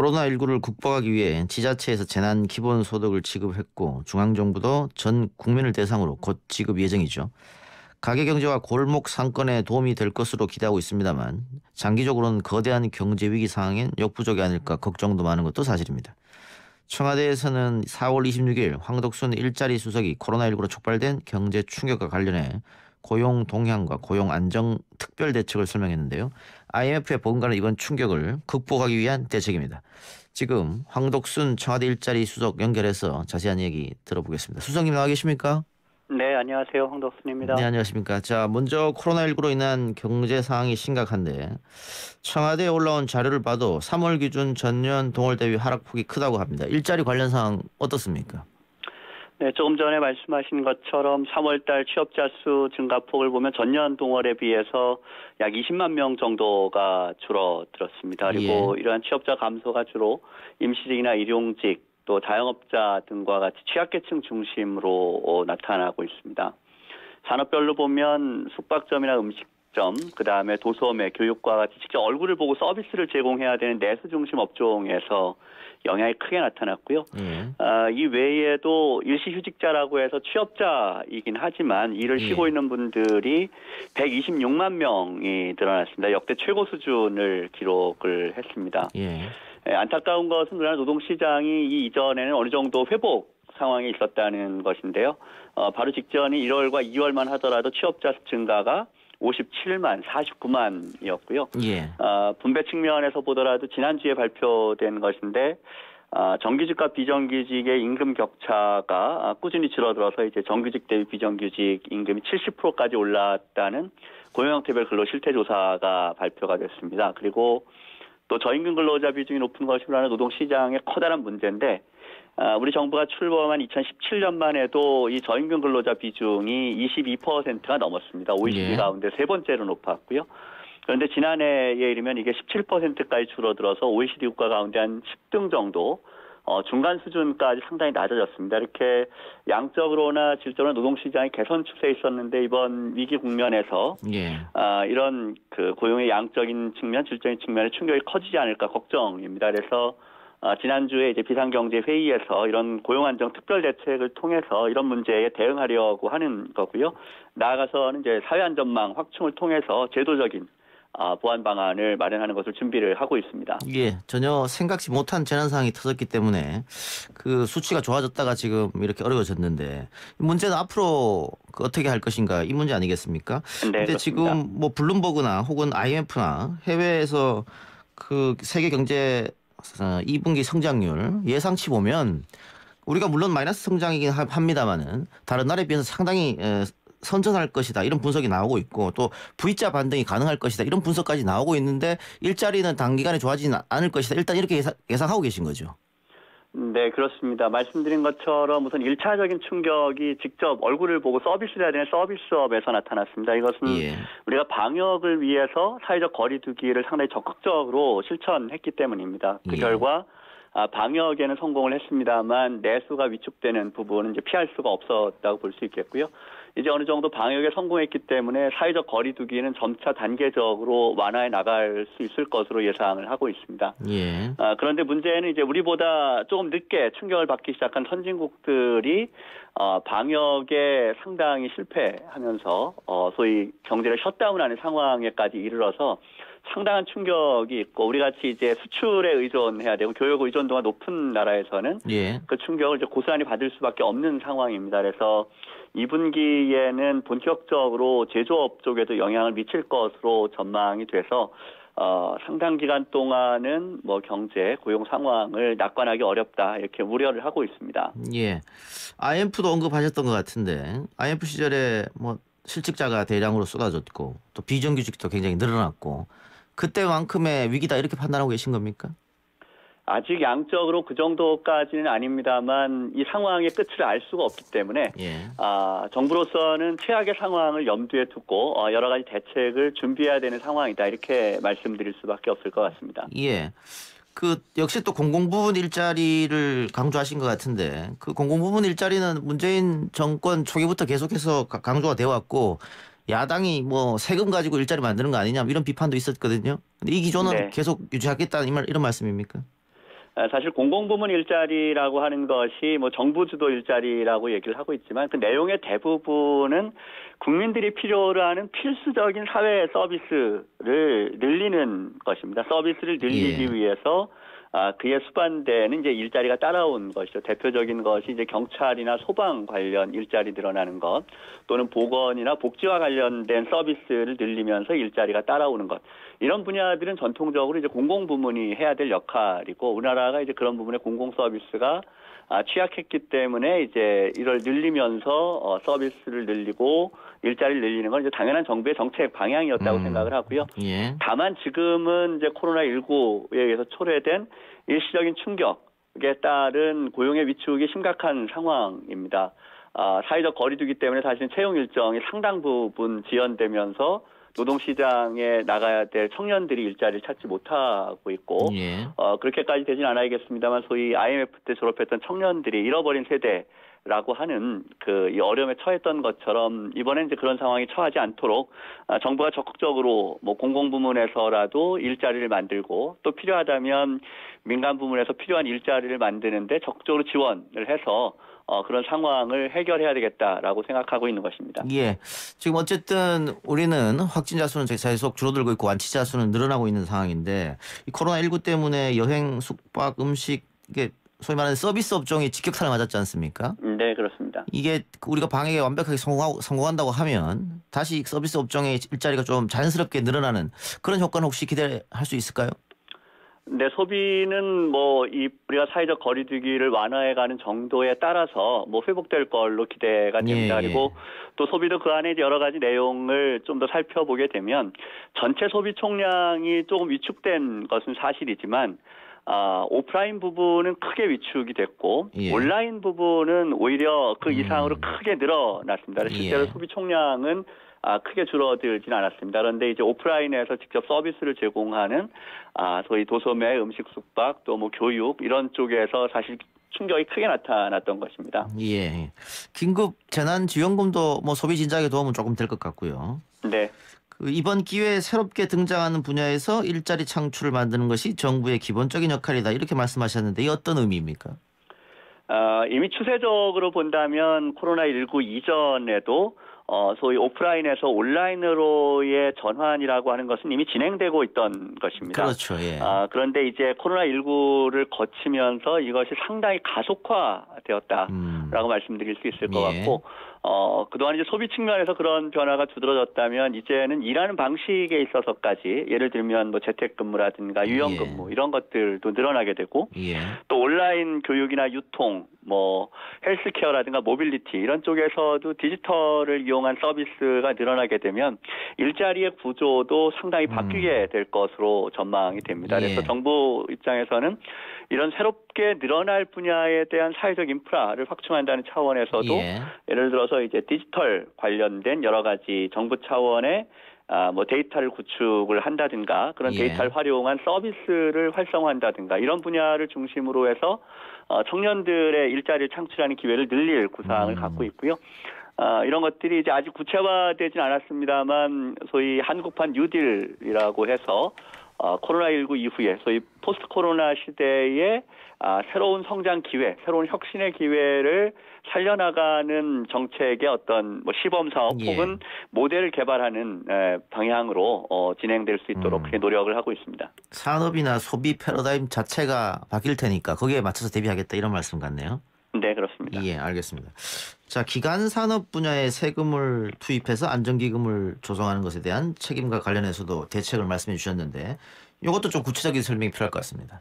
코로나19를 극복하기 위해 지자체에서 재난 기본 소득을 지급했고 중앙정부도 전 국민을 대상으로 곧 지급 예정이죠. 가계경제와 골목 상권에 도움이 될 것으로 기대하고 있습니다만 장기적으로는 거대한 경제 위기 상황엔 역부족이 아닐까 걱정도 많은 것도 사실입니다. 청와대에서는 4월 26일 황덕순 일자리 수석이 코로나19로 촉발된 경제 충격과 관련해 고용 동향과 고용 안정 특별 대책을 설명했는데요. IMF의 보험가는 이번 충격을 극복하기 위한 대책입니다. 지금 황덕순 청와대 일자리 수석 연결해서 자세한 얘기 들어보겠습니다. 수석님 나와 계십니까? 네, 안녕하세요. 황덕순입니다. 네, 안녕하십니까. 자, 먼저 코로나19로 인한 경제 상황이 심각한데 청와대에 올라온 자료를 봐도 3월 기준 전년 동월 대비 하락폭이 크다고 합니다. 일자리 관련 상황 어떻습니까? 네, 조금 전에 말씀하신 것처럼 3월달 취업자 수 증가폭을 보면 전년 동월에 비해서 약 20만 명 정도가 줄어들었습니다. 예. 그리고 예. 이러한 취업자 감소가 주로 임시직이나 일용직 또 자영업자 등과 같이 취약계층 중심으로 어, 나타나고 있습니다. 산업별로 보면 숙박점이나 음식 점, 그 다음에 도소매, 교육과 같이 직접 얼굴을 보고 서비스를 제공해야 되는 내수 중심 업종에서 영향이 크게 나타났고요. 예. 아, 이 외에도 일시휴직자라고 해서 취업자이긴 하지만 일을 예. 쉬고 있는 분들이 126만 명이 늘어났습니다. 역대 최고 수준을 기록을 했습니다. 예. 예 안타까운 것은 우리나라 노동시장이 이 이전에는 어느 정도 회복 상황이 있었다는 것인데요. 어, 바로 직전인 1월과 2월만 하더라도 취업자 증가가 57만 49만이었고요. 예. 어, 분배 측면에서 보더라도 지난주에 발표된 것인데 아, 정규직과 비정규직의 임금 격차가 꾸준히 줄어들어서 이제 정규직 대비 비정규직 임금이 70%까지 올랐다는 고용형태별 근로 실태조사가 발표가 됐습니다. 그리고 또 저임금 근로자 비중이 높은 것이 라는 노동시장의 커다란 문제인데 어, 우리 정부가 출범한 2017년만 해도 이 저임금 근로자 비중이 22%가 넘었습니다. OECD 예. 가운데 세 번째로 높았고요. 그런데 지난해에 이르면 이게 17%까지 줄어들어서 OECD 국가 가운데 한 10등 정도 어, 중간 수준까지 상당히 낮아졌습니다. 이렇게 양적으로나 질적으로 노동시장이 개선 추세에 있었는데 이번 위기 국면에서 예. 아, 이런 그 고용의 양적인 측면, 질적인 측면의 충격이 커지지 않을까 걱정입니다. 그래서 어, 지난주에 이제 비상경제회의에서 이런 고용안정 특별대책을 통해서 이런 문제에 대응하려고 하는 거고요. 나아가서는 이제 사회안전망 확충을 통해서 제도적인 어, 보완 방안을 마련하는 것을 준비를 하고 있습니다. 예, 전혀 생각지 못한 재난 상황이 터졌기 때문에 그 수치가 좋아졌다가 지금 이렇게 어려워졌는데 문제는 앞으로 그 어떻게 할 것인가 이 문제 아니겠습니까? 네, 그런데그 지금 뭐 블룸버그나 혹은 IMF나 해외에서 그 세계 경제 2분기 어, 성장률 예상치 보면 우리가 물론 마이너스 성장이긴 합니다만은 다른 나라에 비해서 상당히 선전할 것이다 이런 분석이 나오고 있고 또 V자 반등이 가능할 것이다 이런 분석까지 나오고 있는데 일자리는 단기간에 좋아지진 않을 것이다 일단 이렇게 예상하고 계신 거죠. 네, 그렇습니다. 말씀드린 것처럼 우선 1차적인 충격이 직접 얼굴을 보고 서비스를 해야 되는 서비스업에서 나타났습니다. 이것은 예. 우리가 방역을 위해서 사회적 거리두기를 상당히 적극적으로 실천했기 때문입니다. 그 예. 결과 아, 방역에는 성공을 했습니다만 내수가 위축되는 부분은 이제 피할 수가 없었다고 볼 수 있겠고요. 이제 어느 정도 방역에 성공했기 때문에 사회적 거리두기는 점차 단계적으로 완화해 나갈 수 있을 것으로 예상을 하고 있습니다. 예. 아, 그런데 문제는 이제 우리보다 조금 늦게 충격을 받기 시작한 선진국들이 어, 방역에 상당히 실패하면서 어, 소위 경제를 셧다운하는 상황에까지 이르러서 상당한 충격이 있고 우리 같이 이제 수출에 의존해야 되고 교육 의존도가 높은 나라에서는 예. 그 충격을 이제 고스란히 받을 수밖에 없는 상황입니다. 그래서 2분기에는 본격적으로 제조업 쪽에도 영향을 미칠 것으로 전망이 돼서 어, 상당 기간 동안은 뭐 경제 고용 상황을 낙관하기 어렵다 이렇게 우려를 하고 있습니다. 예, IMF도 언급하셨던 것 같은데 IMF 시절에 뭐 실직자가 대량으로 쏟아졌고 또 비정규직도 굉장히 늘어났고 그때만큼의 위기다 이렇게 판단하고 계신 겁니까? 아직 양적으로 그 정도까지는 아닙니다만 이 상황의 끝을 알 수가 없기 때문에 예. 아, 정부로서는 최악의 상황을 염두에 두고 어, 여러 가지 대책을 준비해야 되는 상황이다 이렇게 말씀드릴 수밖에 없을 것 같습니다. 예. 그 역시 또 공공부문 일자리를 강조하신 것 같은데 그 공공부문 일자리는 문재인 정권 초기부터 계속해서 강조가 되어 왔고 야당이 뭐 세금 가지고 일자리 만드는 거 아니냐 뭐 이런 비판도 있었거든요. 근데 이 기조는 네. 계속 유지하겠다는 이 말, 이런 말씀입니까? 아, 사실 공공부문 일자리라고 하는 것이 뭐 정부 주도 일자리라고 얘기를 하고 있지만 그 내용의 대부분은 국민들이 필요로 하는 필수적인 사회 서비스를 늘리는 것입니다. 서비스를 늘리기 예. 위해서 아, 그에 수반되는 이제 일자리가 따라온 것이죠. 대표적인 것이 이제 경찰이나 소방 관련 일자리 늘어나는 것 또는 보건이나 복지와 관련된 서비스를 늘리면서 일자리가 따라오는 것. 이런 분야들은 전통적으로 이제 공공부문이 해야 될 역할이고 우리나라가 이제 그런 부분의 공공서비스가 아, 취약했기 때문에 이제 이를 늘리면서 어, 서비스를 늘리고 일자리를 늘리는 건 이제 당연한 정부의 정책 방향이었다고 음. 생각을 하고요. 예. 다만 지금은 이제 코로나 19에 의해서 초래된 일시적인 충격에 따른 고용의 위축이 심각한 상황입니다. 아, 사회적 거리두기 때문에 사실 채용 일정이 상당 부분 지연되면서 노동시장에 나가야 될 청년들이 일자리를 찾지 못하고 있고 예. 어, 그렇게까지 되진 않아야겠습니다만 소위 IMF 때 졸업했던 청년들이 잃어버린 세대 라고 하는 그 어려움에 처했던 것처럼 이번엔 이제 그런 상황이 처하지 않도록 아, 정부가 적극적으로 뭐 공공 부문에서라도 일자리를 만들고 또 필요하다면 민간 부문에서 필요한 일자리를 만드는데 적극적으로 지원을 해서 어, 그런 상황을 해결해야 되겠다라고 생각하고 있는 것입니다. 예. 지금 어쨌든 우리는 확진자 수는 계속 줄어들고 있고 완치자 수는 늘어나고 있는 상황인데 이 코로나19 때문에 여행, 숙박, 음식 이게 소위 말하는 서비스 업종이 직격탄을 맞았지 않습니까? 네, 그렇습니다. 이게 우리가 방역에 완벽하게 성공하고, 성공한다고 하면 다시 서비스 업종의 일자리가 좀 자연스럽게 늘어나는 그런 효과는 혹시 기대할 수 있을까요? 네, 소비는 뭐이 우리가 사회적 거리두기를 완화해가는 정도에 따라서 뭐 회복될 걸로 기대가 예, 됩니다. 예, 그리고 또 소비도 그 안에 여러 가지 내용을 좀 더 살펴보게 되면 전체 소비 총량이 조금 위축된 것은 사실이지만 아, 오프라인 부분은 크게 위축이 됐고 예. 온라인 부분은 오히려 그 음. 이상으로 음. 크게 늘어났습니다. 실제로 예. 소비 총량은 아, 크게 줄어들지는 않았습니다. 그런데 이제 오프라인에서 직접 서비스를 제공하는 아, 소위 도소매, 음식 숙박, 또 뭐 교육 이런 쪽에서 사실 충격이 크게 나타났던 것입니다. 예. 긴급 재난 지원금도 뭐 소비 진작에 도움은 조금 될 것 같고요. 네. 그 이번 기회에 새롭게 등장하는 분야에서 일자리 창출을 만드는 것이 정부의 기본적인 역할이다. 이렇게 말씀하셨는데 이 어떤 의미입니까? 아, 이미 추세적으로 본다면 코로나19 이전에도 어, 소위 오프라인에서 온라인으로의 전환이라고 하는 것은 이미 진행되고 있던 것입니다. 그렇죠. 예. 아, 그런데 이제 코로나19를 거치면서 이것이 상당히 가속화되었다라고 음. 말씀드릴 수 있을 것 예. 같고 어, 그동안 이제 소비 측면에서 그런 변화가 두드러졌다면 이제는 일하는 방식에 있어서까지 예를 들면 뭐 재택근무라든가 유형근무 예. 이런 것들도 늘어나게 되고 예. 또 온라인 교육이나 유통 뭐 헬스케어라든가 모빌리티 이런 쪽에서도 디지털을 이용한 서비스가 늘어나게 되면 일자리의 구조도 상당히 바뀌게 음. 될 것으로 전망이 됩니다. 예. 그래서 정부 입장에서는 이런 새롭게 늘어날 분야에 대한 사회적 인프라를 확충한다는 차원에서도 예. 예를 들어서 이제 디지털 관련된 여러 가지 정부 차원의 아, 뭐 데이터를 구축을 한다든가 그런 예. 데이터를 활용한 서비스를 활성화한다든가 이런 분야를 중심으로 해서 어, 청년들의 일자리를 창출하는 기회를 늘릴 구상을 음. 갖고 있고요. 아, 이런 것들이 이제 아직 구체화되진 않았습니다만 소위 한국판 뉴딜이라고 해서 어, 코로나19 이후에 소위 포스트 코로나 시대에 아, 새로운 성장 기회, 새로운 혁신의 기회를 살려나가는 정책의 어떤 뭐 시범 사업 예. 혹은 모델을 개발하는 방향으로 어, 진행될 수 있도록 음. 노력을 하고 있습니다. 산업이나 소비 패러다임 자체가 바뀔 테니까 거기에 맞춰서 대비하겠다 이런 말씀 같네요. 네, 그렇습니다. 예, 알겠습니다. 자, 기간 산업 분야에 세금을 투입해서 안전기금을 조성하는 것에 대한 책임과 관련해서도 대책을 말씀해 주셨는데 이것도 좀 구체적인 설명이 필요할 것 같습니다.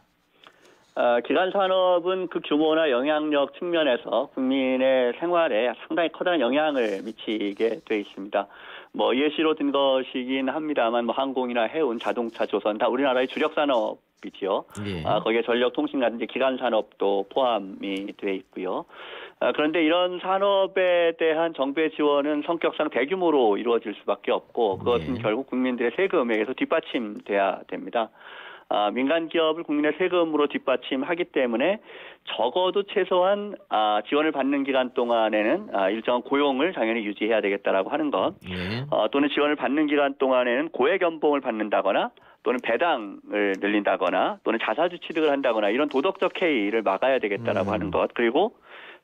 어, 기간 산업은 그 규모나 영향력 측면에서 국민의 생활에 상당히 커다란 영향을 미치게 돼 있습니다. 뭐 예시로 든 것이긴 합니다만 뭐 항공이나 해운, 자동차, 조선 다 우리나라의 주력 산업 이지요. 예. 아, 거기에 전력 통신 같은 기간 산업도 포함이 돼 있고요. 아, 그런데 이런 산업에 대한 정부의 지원은 성격상 대규모로 이루어질 수밖에 없고 그것은 네. 결국 국민들의 세금에서 뒷받침돼야 됩니다. 아, 민간 기업을 국민의 세금으로 뒷받침하기 때문에 적어도 최소한 아, 지원을 받는 기간 동안에는 아, 일정한 고용을 당연히 유지해야 되겠다라고 하는 것, 예. 어, 또는 지원을 받는 기간 동안에는 고액 연봉을 받는다거나 또는 배당을 늘린다거나 또는 자사주 취득을 한다거나 이런 도덕적 해이를 막아야 되겠다라고 음. 하는 것, 그리고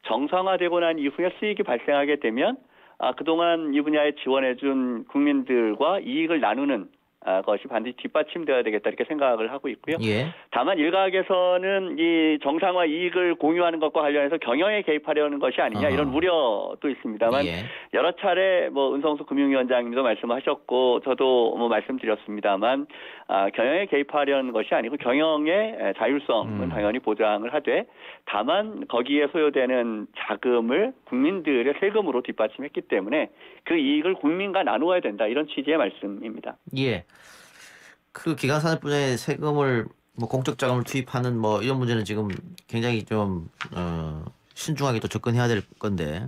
정상화되고 난 이후에 수익이 발생하게 되면 아, 그동안 이 분야에 지원해준 국민들과 이익을 나누는 아, 것이 반드시 뒷받침되어야 되겠다 이렇게 생각을 하고 있고요. 예. 다만 일각에서는 이 정상화 이익을 공유하는 것과 관련해서 경영에 개입하려는 것이 아니냐 이런 어 우려도 있습니다만 예. 여러 차례 뭐 은성수 금융위원장님도 말씀하셨고 저도 뭐 말씀드렸습니다만 아, 경영에 개입하려는 것이 아니고 경영의 자율성은 음. 당연히 보장을 하되 다만 거기에 소요되는 자금을 국민들의 세금으로 뒷받침했기 때문에 그 이익을 국민과 나누어야 된다 이런 취지의 말씀입니다. 예. 그 기간산업 분야에 세금을 뭐 공적 자금을 투입하는 뭐 이런 문제는 지금 굉장히 좀 어, 신중하게 또 접근해야 될 건데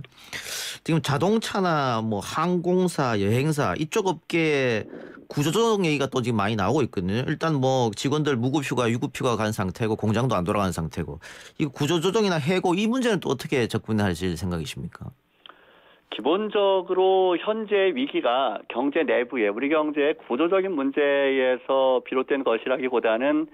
지금 자동차나 뭐 항공사, 여행사 이쪽 업계에 구조조정 얘기가 또 지금 많이 나오고 있거든요. 일단 뭐 직원들 무급휴가, 유급휴가 간 상태고 공장도 안 돌아간 상태고 이 구조조정이나 해고 이 문제는 또 어떻게 접근하실 생각이십니까? 기본적으로 현재 위기가 경제 내부에 우리 경제의 구조적인 문제에서 비롯된 것이라기보다는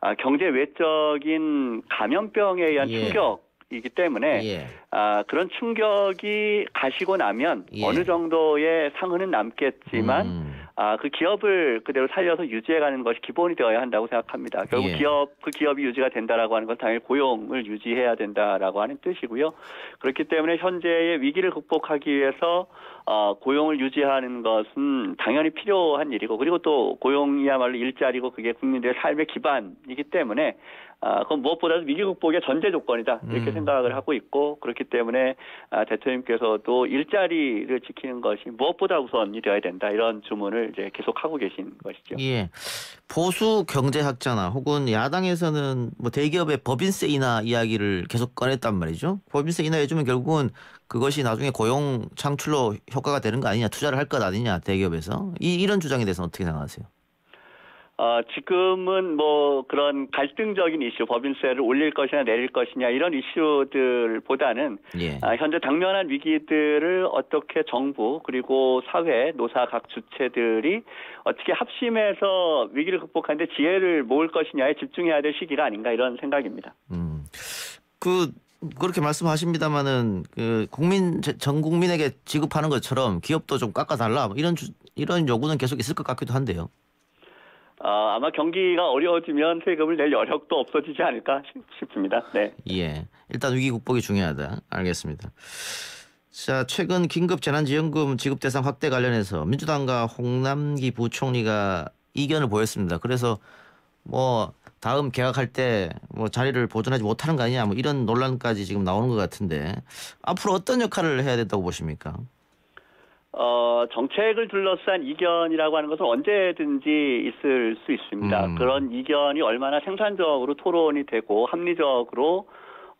아, 경제 외적인 감염병에 의한 예. 충격 이기 때문에 예. 아, 그런 충격이 가시고 나면 예. 어느 정도의 상흔은 남겠지만 음. 아, 그 기업을 그대로 살려서 유지해가는 것이 기본이 되어야 한다고 생각합니다. 결국 예. 기업 그 기업이 유지가 된다라고 하는 건 당연히 고용을 유지해야 된다라고 하는 뜻이고요. 그렇기 때문에 현재의 위기를 극복하기 위해서 어, 고용을 유지하는 것은 당연히 필요한 일이고 그리고 또 고용이야말로 일자리고 그게 국민들의 삶의 기반이기 때문에 아, 그건 무엇보다도 위기 극복의 전제 조건이다 이렇게 음. 생각을 하고 있고 그렇기 때문에 아, 대통령께서도 일자리를 지키는 것이 무엇보다 우선이 되어야 된다 이런 주문을 이제 계속 하고 계신 것이죠. 예, 보수 경제학자나 혹은 야당에서는 뭐 대기업의 법인세 인하 이야기를 계속 꺼냈단 말이죠. 법인세 인하 해주면 결국은 그것이 나중에 고용 창출로 효과가 되는 거 아니냐, 투자를 할 것 아니냐, 대기업에서. 이, 이런 주장에 대해서는 어떻게 생각하세요? 어, 지금은 뭐 그런 갈등적인 이슈, 법인세를 올릴 것이냐 내릴 것이냐 이런 이슈들보다는 예. 아, 현재 당면한 위기들을 어떻게 정부 그리고 사회, 노사 각 주체들이 어떻게 합심해서 위기를 극복하는데 지혜를 모을 것이냐에 집중해야 될 시기가 아닌가 이런 생각입니다. 음. 그 그렇게 말씀하십니다만은 그 국민 전 국민에게 지급하는 것처럼 기업도 좀 깎아달라 뭐 이런 주, 이런 요구는 계속 있을 것 같기도 한데요. 아, 아마 경기가 어려워지면 세금을 낼 여력도 없어지지 않을까 싶습니다. 네. 예. 일단 위기 극복이 중요하다. 알겠습니다. 자, 최근 긴급 재난지원금 지급 대상 확대 관련해서 민주당과 홍남기 부총리가 이견을 보였습니다. 그래서 뭐 다음 개학할때 뭐 자리를 보존하지 못하는 거 아니냐 뭐 이런 논란까지 지금 나오는 것 같은데 앞으로 어떤 역할을 해야 된다고 보십니까? 어, 정책을 둘러싼 이견이라고 하는 것은 언제든지 있을 수 있습니다. 음. 그런 이견이 얼마나 생산적으로 토론이 되고 합리적으로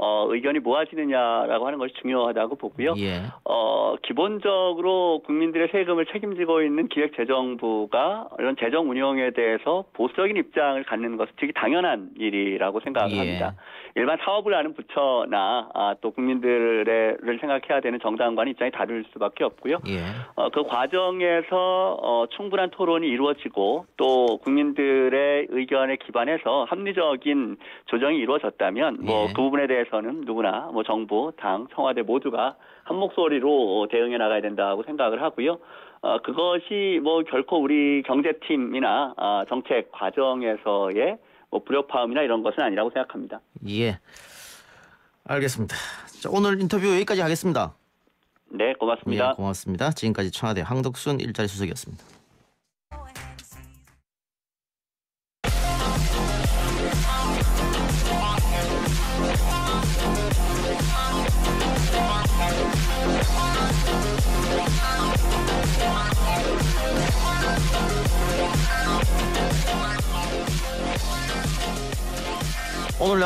어, 의견이 모아지느냐라고 뭐 하는 것이 중요하다고 보고요. 예. 어, 기본적으로 국민들의 세금을 책임지고 있는 기획재정부가 이런 재정 운영에 대해서 보수적인 입장을 갖는 것은 되게 당연한 일이라고 생각합니다. 예. 일반 사업을 하는 부처나 아, 또 국민들을 생각해야 되는 정당관 입장이 다를 수밖에 없고요. 예. 어, 그 과정에서 어, 충분한 토론이 이루어지고 또 국민들의 의견에 기반해서 합리적인 조정이 이루어졌다면 뭐그 예. 부분에 대해서는 누구나 뭐 정부, 당, 청와대 모두가 한 목소리로 대응해 나가야 된다고 생각을 하고요. 어, 그것이 뭐 결코 우리 경제팀이나 어, 정책 과정에서의 뭐 불협화음이나 이런 것은 아니라고 생각합니다. 예. 알겠습니다. 자, 오늘 인터뷰 여기까지 하겠습니다. 네, 고맙습니다. 예, 고맙습니다. 지금까지 청와대 황덕순 일자리 수석이었습니다.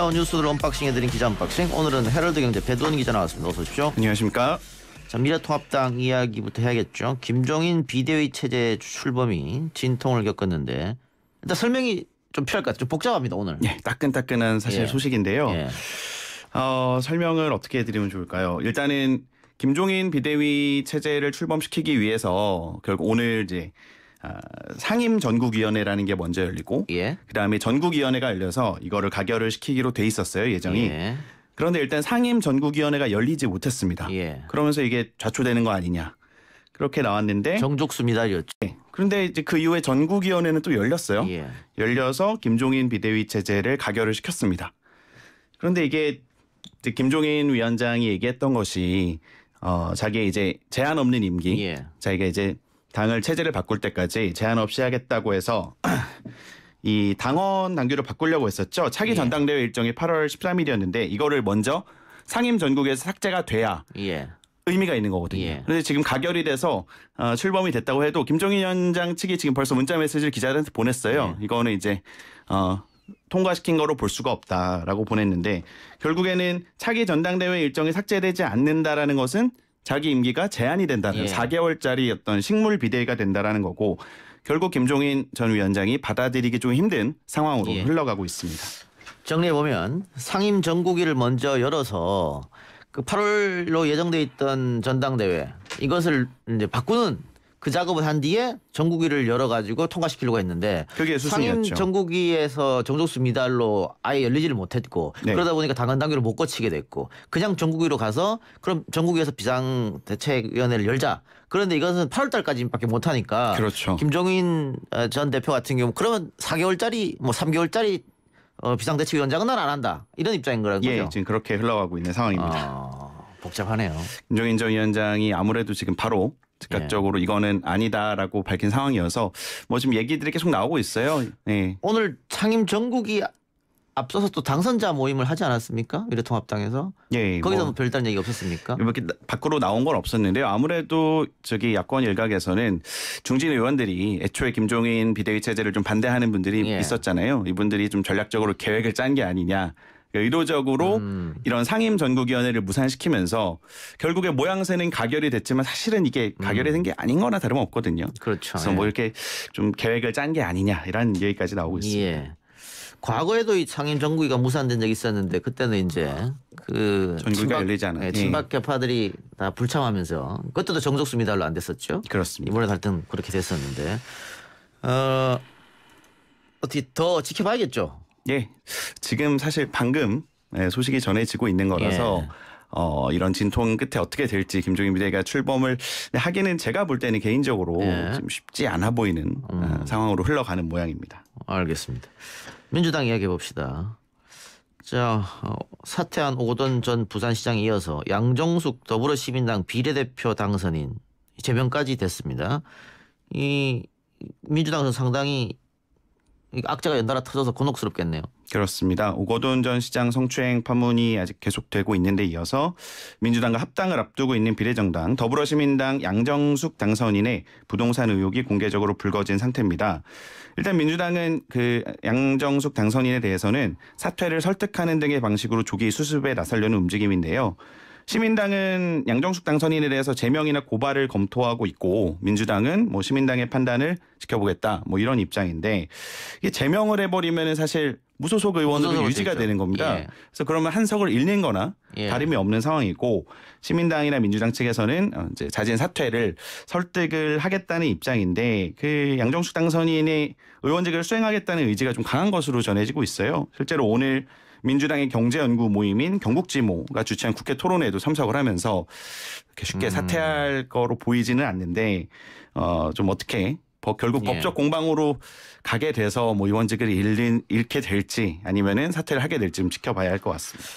기자 뉴스를 언박싱해드린 기자 언박싱. 오늘은 헤럴드경제 배도원 기자 나왔습니다. 어서 오십시오. 안녕하십니까. 자, 미래통합당 이야기부터 해야겠죠. 김종인 비대위 체제 출범이 진통을 겪었는데 일단 설명이 좀 필요할 것 같아요. 좀 복잡합니다 오늘. 예, 따끈따끈한 사실 예. 소식인데요. 예. 어, 설명을 어떻게 해드리면 좋을까요? 일단은 김종인 비대위 체제를 출범시키기 위해서 결국 오늘 이제 아, 상임 전국위원회라는 게 먼저 열리고 예. 그다음에 전국위원회가 열려서 이거를 가결을 시키기로 돼 있었어요 예정이. 예. 그런데 일단 상임 전국위원회가 열리지 못했습니다. 예. 그러면서 이게 좌초되는 거 아니냐 그렇게 나왔는데 정족수미달이 네. 예. 그런데 이제 그 이후에 전국위원회는 또 열렸어요. 예. 열려서 김종인 비대위 체제를 가결을 시켰습니다. 그런데 이게 김종인 위원장이 얘기했던 것이 어, 자기 이제 제한 없는 임기, 예. 자기가 이제 당을 체제를 바꿀 때까지 제한 없이 하겠다고 해서 이 당원 당규를 바꾸려고 했었죠. 차기 예. 전당대회 일정이 8월 13일이었는데 이거를 먼저 상임 전국에서 삭제가 돼야 예. 의미가 있는 거거든요. 예. 그런데 지금 가결이 돼서 어, 출범이 됐다고 해도 김종인 위원장 측이 지금 벌써 문자 메시지를 기자들한테 보냈어요. 예. 이거는 이제 어, 통과시킨 거로 볼 수가 없다라고 보냈는데 결국에는 차기 전당대회 일정이 삭제되지 않는다라는 것은 자기 임기가 제한이 된다는 예. 4개월짜리 어떤 식물 비대위가 된다라는 거고 결국 김종인 전 위원장이 받아들이기 좀 힘든 상황으로 예. 흘러가고 있습니다. 정리해 보면 상임 전국위를 먼저 열어서 그 8월로 예정돼 있던 전당대회 이것을 이제 바꾸는 그 작업을 한 뒤에 정국이를 열어가지고 통과시키려고 했는데 그게 수승이었죠. 상임 정국이에서 정족수 미달로 아예 열리지를 못했고 네. 그러다 보니까 당헌 당규를 못 거치게 됐고 그냥 정국이로 가서 그럼 정국이에서 비상대책위원회를 열자 그런데 이것은 8월달까지밖에 못하니까 그렇죠. 김종인 어, 전 대표 같은 경우 그러면 4개월짜리 뭐 3개월짜리 어, 비상대책위원장은 난 안 한다 이런 입장인 거라 예, 거죠. 지금 그렇게 흘러가고 있는 상황입니다. 아, 복잡하네요. 김종인 전 위원장이 아무래도 지금 바로 네. 즉각적으로 예. 이거는 아니다라고 밝힌 상황이어서 뭐 지금 얘기들이 계속 나오고 있어요. 예. 오늘 창임 전국이 앞서서 또 당선자 모임을 하지 않았습니까? 미래통합당에서 예, 거기서 뭐, 별다른 얘기 없었습니까? 이렇게 밖으로 나온 건 없었는데요. 아무래도 저기 야권 일각에서는 중진 의원들이 애초에 김종인 비대위 체제를 좀 반대하는 분들이 예. 있었잖아요. 이분들이 좀 전략적으로 계획을 짠 게 아니냐 그러니까 의도적으로 음. 이런 상임 전국위원회를 무산시키면서 결국에 모양새는 가결이 됐지만 사실은 이게 가결이 음. 된게 아닌 거나 다름없거든요. 그렇죠. 그래서 뭐 예. 뭐 이렇게 좀 계획을 짠 게 아니냐 이런 얘기까지 나오고 있습니다. 예. 과거에도 이 상임 전국위가 무산된 적이 있었는데 그때는 이제 그 전국위가 열리지 않아. 예, 예. 친박 개파들이 다 불참하면서 그때도 정적수 미달로 안 됐었죠. 그렇습니다. 이번에 달등 그렇게 됐었는데 어 어떻게 더 지켜봐야겠죠. 예, 지금 사실 방금 예, 소식이 전해지고 있는 거라서 예. 어, 이런 진통 끝에 어떻게 될지 김종인 비대위가 출범을 하기는 제가 볼 때는 개인적으로 예. 좀 쉽지 않아 보이는 어, 음. 상황으로 흘러가는 모양입니다. 알겠습니다. 민주당 이야기해 봅시다. 자 어, 사퇴한 오거전 부산시장에 이어서 양정숙 더불어시민당 비례대표 당선인 제명까지 됐습니다. 이 민주당은 상당히 그러니까 악재가 연달아 터져서 곤혹스럽겠네요. 그렇습니다. 오거돈 전 시장 성추행 파문이 아직 계속되고 있는데 이어서 민주당과 합당을 앞두고 있는 비례정당 더불어시민당 양정숙 당선인의 부동산 의혹이 공개적으로 불거진 상태입니다. 일단 민주당은 그 양정숙 당선인에 대해서는 사퇴를 설득하는 등의 방식으로 조기 수습에 나서려는 움직임인데요. 시민당은 양정숙 당선인에 대해서 제명이나 고발을 검토하고 있고 민주당은 뭐 시민당의 판단을 지켜보겠다 뭐 이런 입장인데 이게 제명을 해버리면 사실 무소속 의원으로 유지가 되죠. 되는 겁니다. 예. 그래서 그러면 한 석을 잃는 거나 예. 다름이 없는 상황이고 시민당이나 민주당 측에서는 어, 이제 자진 사퇴를 설득을 하겠다는 입장인데 그 양정숙 당선인의 의원직을 수행하겠다는 의지가 좀 강한 것으로 전해지고 있어요. 실제로 오늘 민주당의 경제연구 모임인 경북지모가 주최한 국회 토론회에도 참석을 하면서 이렇게 쉽게 음. 사퇴할 거로 보이지는 않는데 어좀 어떻게 결국 예. 법적 공방으로 가게 돼서 뭐 의원직을 잃는, 잃게 될지 아니면은 사퇴를 하게 될지 좀 지켜봐야 할 것 같습니다.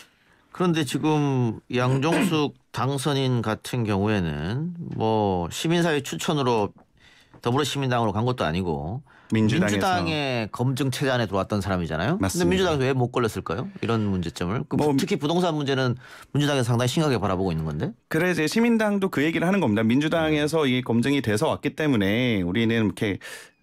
그런데 지금 양정숙 당선인 같은 경우에는 뭐 시민사회 추천으로 더불어시민당으로 간 것도 아니고 민주당에서. 민주당의 검증 체제안에 들어왔던 사람이잖아요. 맞습데 민주당에서 왜못 걸렸을까요? 이런 문제점을 그 뭐, 특히 부동산 문제는 민주당에서 상당히 심각하게 바라보고 있는 건데. 그래 이제 시민당도 그 얘기를 하는 겁니다. 민주당에서 이 검증이 돼서 왔기 때문에 우리는 이렇게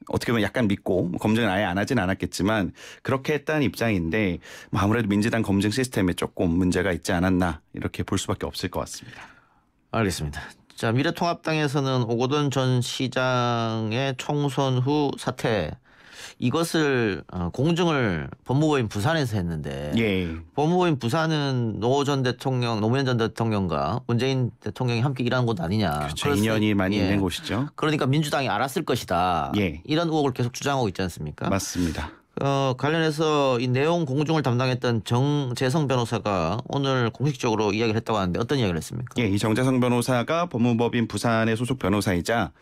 어떻게 보면 약간 믿고 뭐 검증을 아예 안 하진 않았겠지만 그렇게 했다는 입장인데 뭐 아무래도 민주당 검증 시스템에 조금 문제가 있지 않았나 이렇게 볼 수밖에 없을 것 같습니다. 알겠습니다. 자 미래통합당에서는 오거돈 전 시장의 총선 후 사퇴 이것을 어, 공증을 법무부인 부산에서 했는데 예. 법무부인 부산은 노 전 대통령 노무현 전 대통령과 문재인 대통령이 함께 일하는 곳 아니냐 그렇죠. 인연이 많이 예. 있는 곳이죠. 그러니까 민주당이 알았을 것이다. 예. 이런 의혹을 계속 주장하고 있지 않습니까? 맞습니다. 어, 관련해서 이 내용 공중을 담당했던 정재성 변호사가 오늘 공식적으로 이야기를 했다고 하는데 어떤 이야기를 했습니까? 예, 이 정재성 변호사가 법무법인 부산의 소속 변호사이자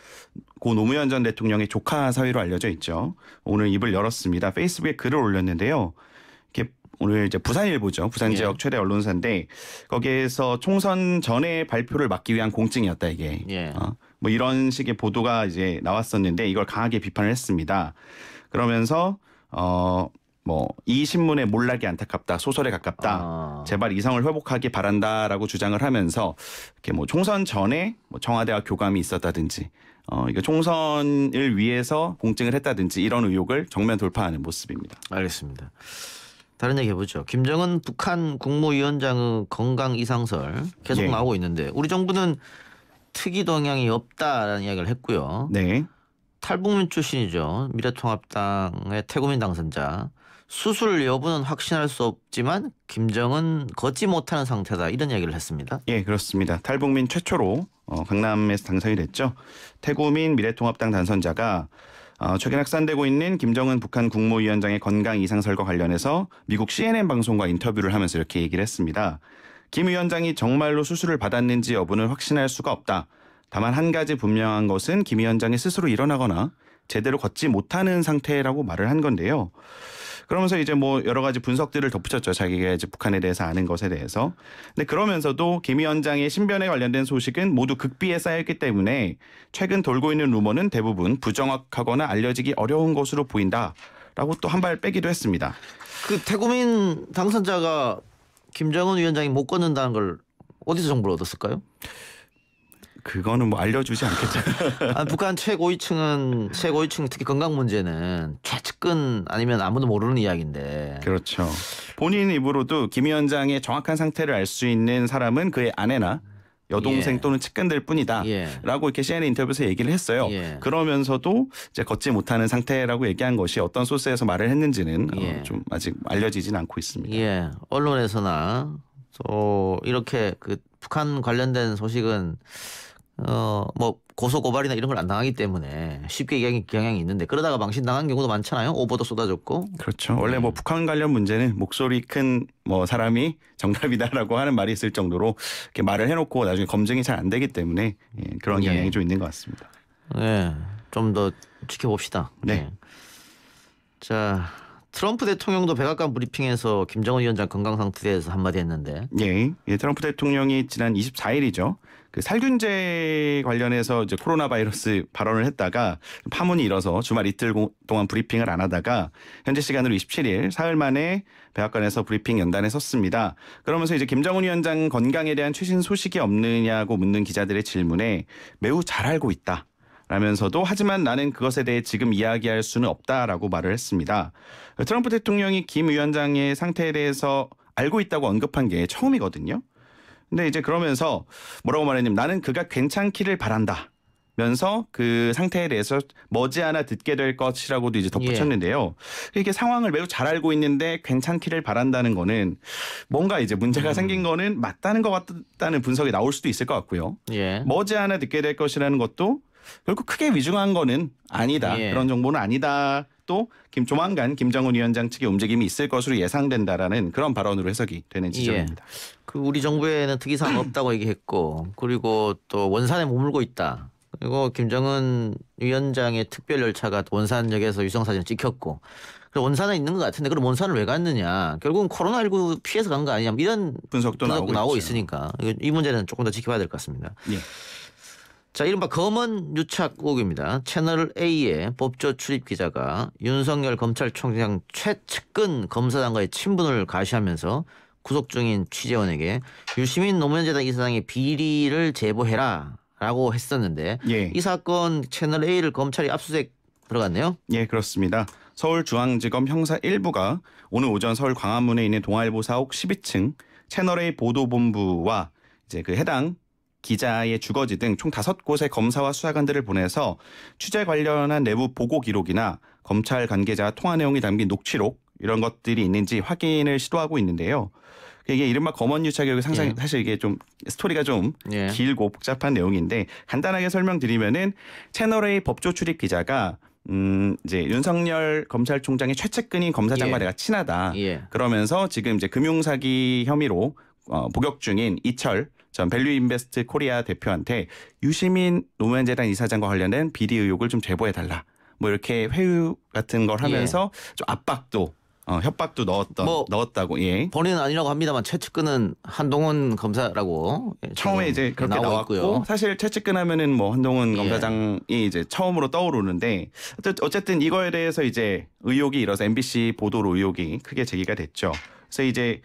고 노무현 전 대통령의 조카 사위로 알려져 있죠. 오늘 입을 열었습니다. 페이스북에 글을 올렸는데요. 오늘 이제 부산일보죠. 부산 예. 지역 예. 최대 언론사인데 거기에서 총선 전에 발표를 막기 위한 공증이었다 이게. 예. 어, 뭐 이런 식의 보도가 이제 나왔었는데 이걸 강하게 비판을 했습니다. 그러면서 어, 뭐 이 신문의 몰락이 안타깝다 소설에 가깝다 아. 제발 이성을 회복하기 바란다라고 주장을 하면서 이렇게 뭐 총선 전에 뭐 청와대와 교감이 있었다든지 어 이거 그러니까 총선을 위해서 공증을 했다든지 이런 의혹을 정면 돌파하는 모습입니다. 알겠습니다. 다른 얘기 해보죠. 김정은 북한 국무위원장의 건강 이상설 계속 예. 나오고 있는데 우리 정부는 특이 동향이 없다라는 이야기를 했고요. 네. 탈북민 출신이죠. 미래통합당의 태국민 당선자. 수술 여부는 확신할 수 없지만 김정은 걷지 못하는 상태다 이런 이야기를 했습니다. 예, 그렇습니다. 탈북민 최초로 어, 강남에서 당선이 됐죠. 태국민 미래통합당 당선자가 어, 최근 확산되고 있는 김정은 북한 국무위원장의 건강 이상설과 관련해서 미국 CNN 방송과 인터뷰를 하면서 이렇게 얘기를 했습니다. 김 위원장이 정말로 수술을 받았는지 여부는 확신할 수가 없다. 다만 한 가지 분명한 것은 김 위원장이 스스로 일어나거나 제대로 걷지 못하는 상태라고 말을 한 건데요. 그러면서 이제 뭐 여러 가지 분석들을 덧붙였죠. 자기가 이제 북한에 대해서 아는 것에 대해서. 근데 그러면서도 김 위원장의 신변에 관련된 소식은 모두 극비에 쌓였기 때문에 최근 돌고 있는 루머는 대부분 부정확하거나 알려지기 어려운 것으로 보인다라고 또 한 발 빼기도 했습니다. 그 태국민 당선자가 김정은 위원장이 못 걷는다는 걸 어디서 정보를 얻었을까요? 그거는 뭐 알려주지 않겠죠. 아, 북한 최고위층은 최고위층 특히 건강 문제는 최측근 아니면 아무도 모르는 이야기인데. 그렇죠. 본인 입으로도 김 위원장의 정확한 상태를 알 수 있는 사람은 그의 아내나 여동생 예. 또는 측근들 뿐이다라고 예. 이렇게 CNN 인터뷰에서 얘기를 했어요. 예. 그러면서도 이제 걷지 못하는 상태라고 얘기한 것이 어떤 소스에서 말을 했는지는 어, 예. 좀 아직 알려지진 않고 있습니다. 예. 언론에서나 또 이렇게 그 북한 관련된 소식은 어, 뭐 고소 고발이나 이런 걸 안 당하기 때문에 쉽게 얘기하는 경향이 있는데 그러다가 망신 당한 경우도 많잖아요. 오보도 쏟아졌고. 그렇죠. 원래 네. 뭐 북한 관련 문제는 목소리 큰 뭐 사람이 정답이다라고 하는 말이 있을 정도로 이렇게 말을 해놓고 나중에 검증이 잘 안 되기 때문에 예, 그런 네. 경향이 예. 좀 있는 것 같습니다. 예, 네. 좀 더 지켜봅시다. 네. 예. 자, 트럼프 대통령도 백악관 브리핑에서 김정은 위원장 건강 상태에 대해서 한마디 했는데. 예, 예, 트럼프 대통령이 지난 24일이죠. 그 살균제 관련해서 이제 코로나 바이러스 발언을 했다가 파문이 일어서 주말 이틀 동안 브리핑을 안 하다가 현재 시간으로 27일 사흘 만에 백악관에서 브리핑 연단에 섰습니다. 그러면서 이제 김정은 위원장 건강에 대한 최신 소식이 없느냐고 묻는 기자들의 질문에 매우 잘 알고 있다. 라면서도 하지만 나는 그것에 대해 지금 이야기할 수는 없다라고 말을 했습니다. 트럼프 대통령이 김 위원장의 상태에 대해서 알고 있다고 언급한 게 처음이거든요. 근데 이제 그러면서 뭐라고 말했냐면 나는 그가 괜찮기를 바란다. 면서 그 상태에 대해서 머지않아 듣게 될 것이라고도 이제 덧붙였는데요. 예. 이게 상황을 매우 잘 알고 있는데 괜찮기를 바란다는 거는 뭔가 이제 문제가 음. 생긴 거는 맞다는 것 같다는 분석이 나올 수도 있을 것 같고요. 예. 머지않아 듣게 될 것이라는 것도 결국 크게 위중한 거는 아니다. 예. 그런 정보는 아니다. 또 김, 조만간 김정은 위원장 측의 움직임이 있을 것으로 예상된다라는 그런 발언으로 해석이 되는 지점입니다. 예. 그 우리 정부에는 특이사항 없다고 얘기했고 그리고 또 원산에 머물고 있다. 그리고 김정은 위원장의 특별 열차가 원산역에서 유성 사진 찍혔고 원산에 있는 것 같은데 그럼 원산을 왜 갔느냐 결국은 코로나19 피해서 간 거 아니냐 이런 분석도, 분석도 나오고, 나오고 있으니까 이 문제는 조금 더 지켜봐야 될 것 같습니다. 예. 자, 이른바 검은 유착 의입니다 채널 A의 법조 출입 기자가 윤석열 검찰총장 최측근 검사장과의 친분을 가시하면서 구속 중인 취재원에게 유시민 노무현재단 이사장의 비리를 제보해라 라고 했었는데 예. 이 사건 채널 A를 검찰이 압수수색 들어갔네요. 예, 그렇습니다. 서울중앙지검 형사 1부가 오늘 오전 서울 광화문에 있는 동아일보 사옥 12층 채널A 보도본부와 이제 그 해당 기자의 주거지 등 총 다섯 곳에 검사와 수사관들을 보내서 취재 관련한 내부 보고 기록이나 검찰 관계자 통화 내용이 담긴 녹취록 이런 것들이 있는지 확인을 시도하고 있는데요. 이게 이른바 검언유착 의이 상상 예. 사실 이게 좀 스토리가 좀 예. 길고 복잡한 내용인데 간단하게 설명드리면은 채널 A 법조 출입 기자가 음, 이제 윤석열 검찰총장의 최측근인 검사장과 예. 내가 친하다. 예. 그러면서 지금 이제 금융사기 혐의로 어, 복역 중인 이철 전 밸류인베스트 코리아 대표한테 유시민 노무현 재단 이사장과 관련된 비리 의혹을 좀 제보해 달라. 뭐 이렇게 회유 같은 걸 예. 하면서 예. 좀 압박도 어, 협박도 넣었던 뭐 넣었다고 예. 본인은 아니라고 합니다만 최측근은 한동훈 검사라고 예, 처음에 이제 그렇게 나왔고 요 사실 최측근 하면은 뭐 한동훈 예. 검사장이 이제 처음으로 떠오르는데 어쨌든 이거에 대해서 이제 의혹이 일어서 MBC 보도로 의혹이 크게 제기가 됐죠. 그래서 이제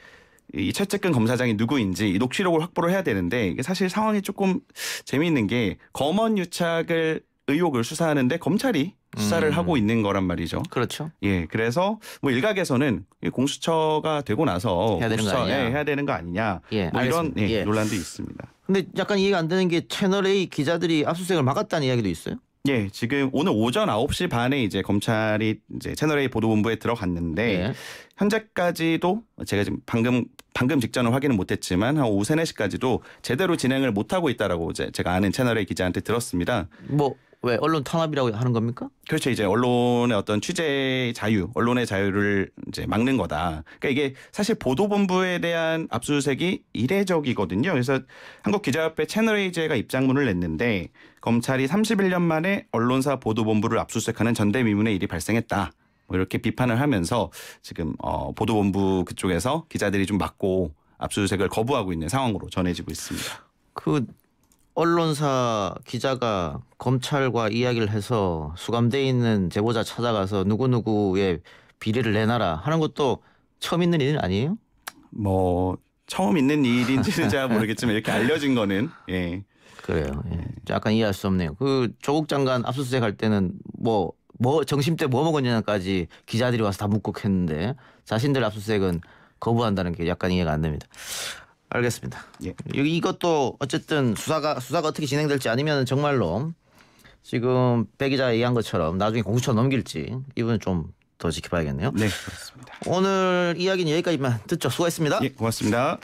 이 최측근 검사장이 누구인지 이 녹취록을 확보를 해야 되는데 사실 상황이 조금 재미있는 게 검언 유착을 의혹을 수사하는데 검찰이 수사를 음. 하고 있는 거란 말이죠. 그렇죠. 예, 그래서 뭐 일각에서는 공수처가 되고 나서 해야 되는 거 아니냐, 예, 해야 되는 거 아니냐, 예, 뭐 이런 예, 예. 논란도 있습니다. 근데 약간 이해가 안 되는 게 채널 A 기자들이 압수수색을 막았다는 이야기도 있어요. 예, 지금 오늘 오전 9시 반에 이제 검찰이 이제 채널A 보도본부에 들어갔는데 예. 현재까지도 제가 지금 방금 방금 직전을 확인은 못했지만 한 오후 3, 4시까지도 제대로 진행을 못하고 있다라고 이제 제가 아는 채널의 기자한테 들었습니다. 뭐왜 언론 탄압이라고 하는 겁니까? 그렇죠. 이제 언론의 어떤 취재 자유, 언론의 자유를 이제 막는 거다. 그러니까 이게 사실 보도본부에 대한 압수수색이 이례적이거든요. 그래서 한국기자협회 채널A제가 입장문을 냈는데 검찰이 31년 만에 언론사 보도본부를 압수수색하는 전대미문의 일이 발생했다. 뭐 이렇게 비판을 하면서 지금 어, 보도본부 그쪽에서 기자들이 좀 막고 압수수색을 거부하고 있는 상황으로 전해지고 있습니다. 그 언론사 기자가 검찰과 이야기를 해서 수감돼 있는 제보자 찾아가서 누구누구의 비리를 내놔라 하는 것도 처음 있는 일 아니에요? 뭐 처음 있는 일인지는 잘 모르겠지만 이렇게 알려진 거는 예. 그래요. 예. 네. 약간 이해할 수 없네요. 그 조국 장관 압수수색 할 때는 뭐뭐 뭐 정심 때 뭐 먹었냐까지 기자들이 와서 다 묻고 했는데 자신들 압수수색은 거부한다는 게 약간 이해가 안 됩니다. 알겠습니다. 예. 이것도 어쨌든 수사가 수사가 어떻게 진행될지 아니면 정말로 지금 배 기자 얘기한 것처럼 나중에 공수처 넘길지 이분은 좀 더 지켜봐야겠네요. 네, 그렇습니다. 오늘 이야기는 여기까지만 듣죠. 수고했습니다. 예, 고맙습니다.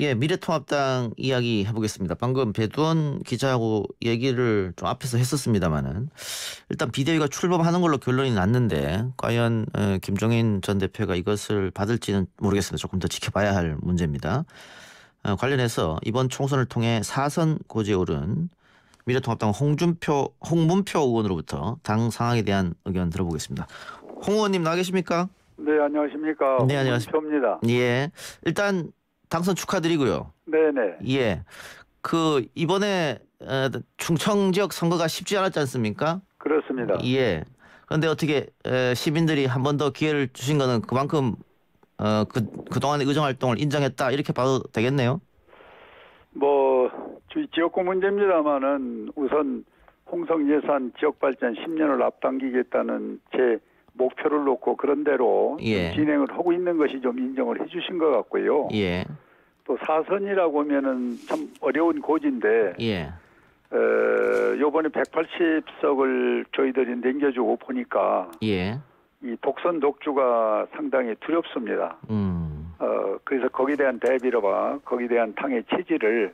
예, 미래통합당 이야기 해보겠습니다. 방금 배두원 기자하고 얘기를 좀 앞에서 했었습니다마는 일단 비대위가 출범하는 걸로 결론이 났는데 과연 어, 김종인 전 대표가 이것을 받을지는 모르겠습니다. 조금 더 지켜봐야 할 문제입니다. 어, 관련해서 이번 총선을 통해 사선 고지에 오른 미래통합당 홍준표, 홍문표 의원으로부터 당 상황에 대한 의견 들어보겠습니다. 홍 의원님 나 계십니까? 네, 안녕하십니까. 네, 안녕하십니까. 홍문표입니다. 예. 일단 당선 축하드리고요. 네네. 예. 그 이번에 충청 지역 선거가 쉽지 않았지 않습니까? 그렇습니다. 예. 그런데 어떻게 시민들이 한 번 더 기회를 주신 거는 그만큼 어, 그 그동안의 의정 활동을 인정했다 이렇게 봐도 되겠네요. 뭐 지역구 문제입니다만은 우선 홍성 예산 지역 발전 10년을 앞당기겠다는 제 목표를 놓고 그런 대로 예. 진행을 하고 있는 것이 좀 인정을 해주신 것 같고요. 예. 또 사선이라고 하면은 참 어려운 고지인데. 예. 어, 요번에 180석을 저희들이 남겨주고 보니까. 예. 이 독선 독주가 상당히 두렵습니다. 음. 어, 그래서 거기에 대한 대비로봐 거기에 대한 당의 체질을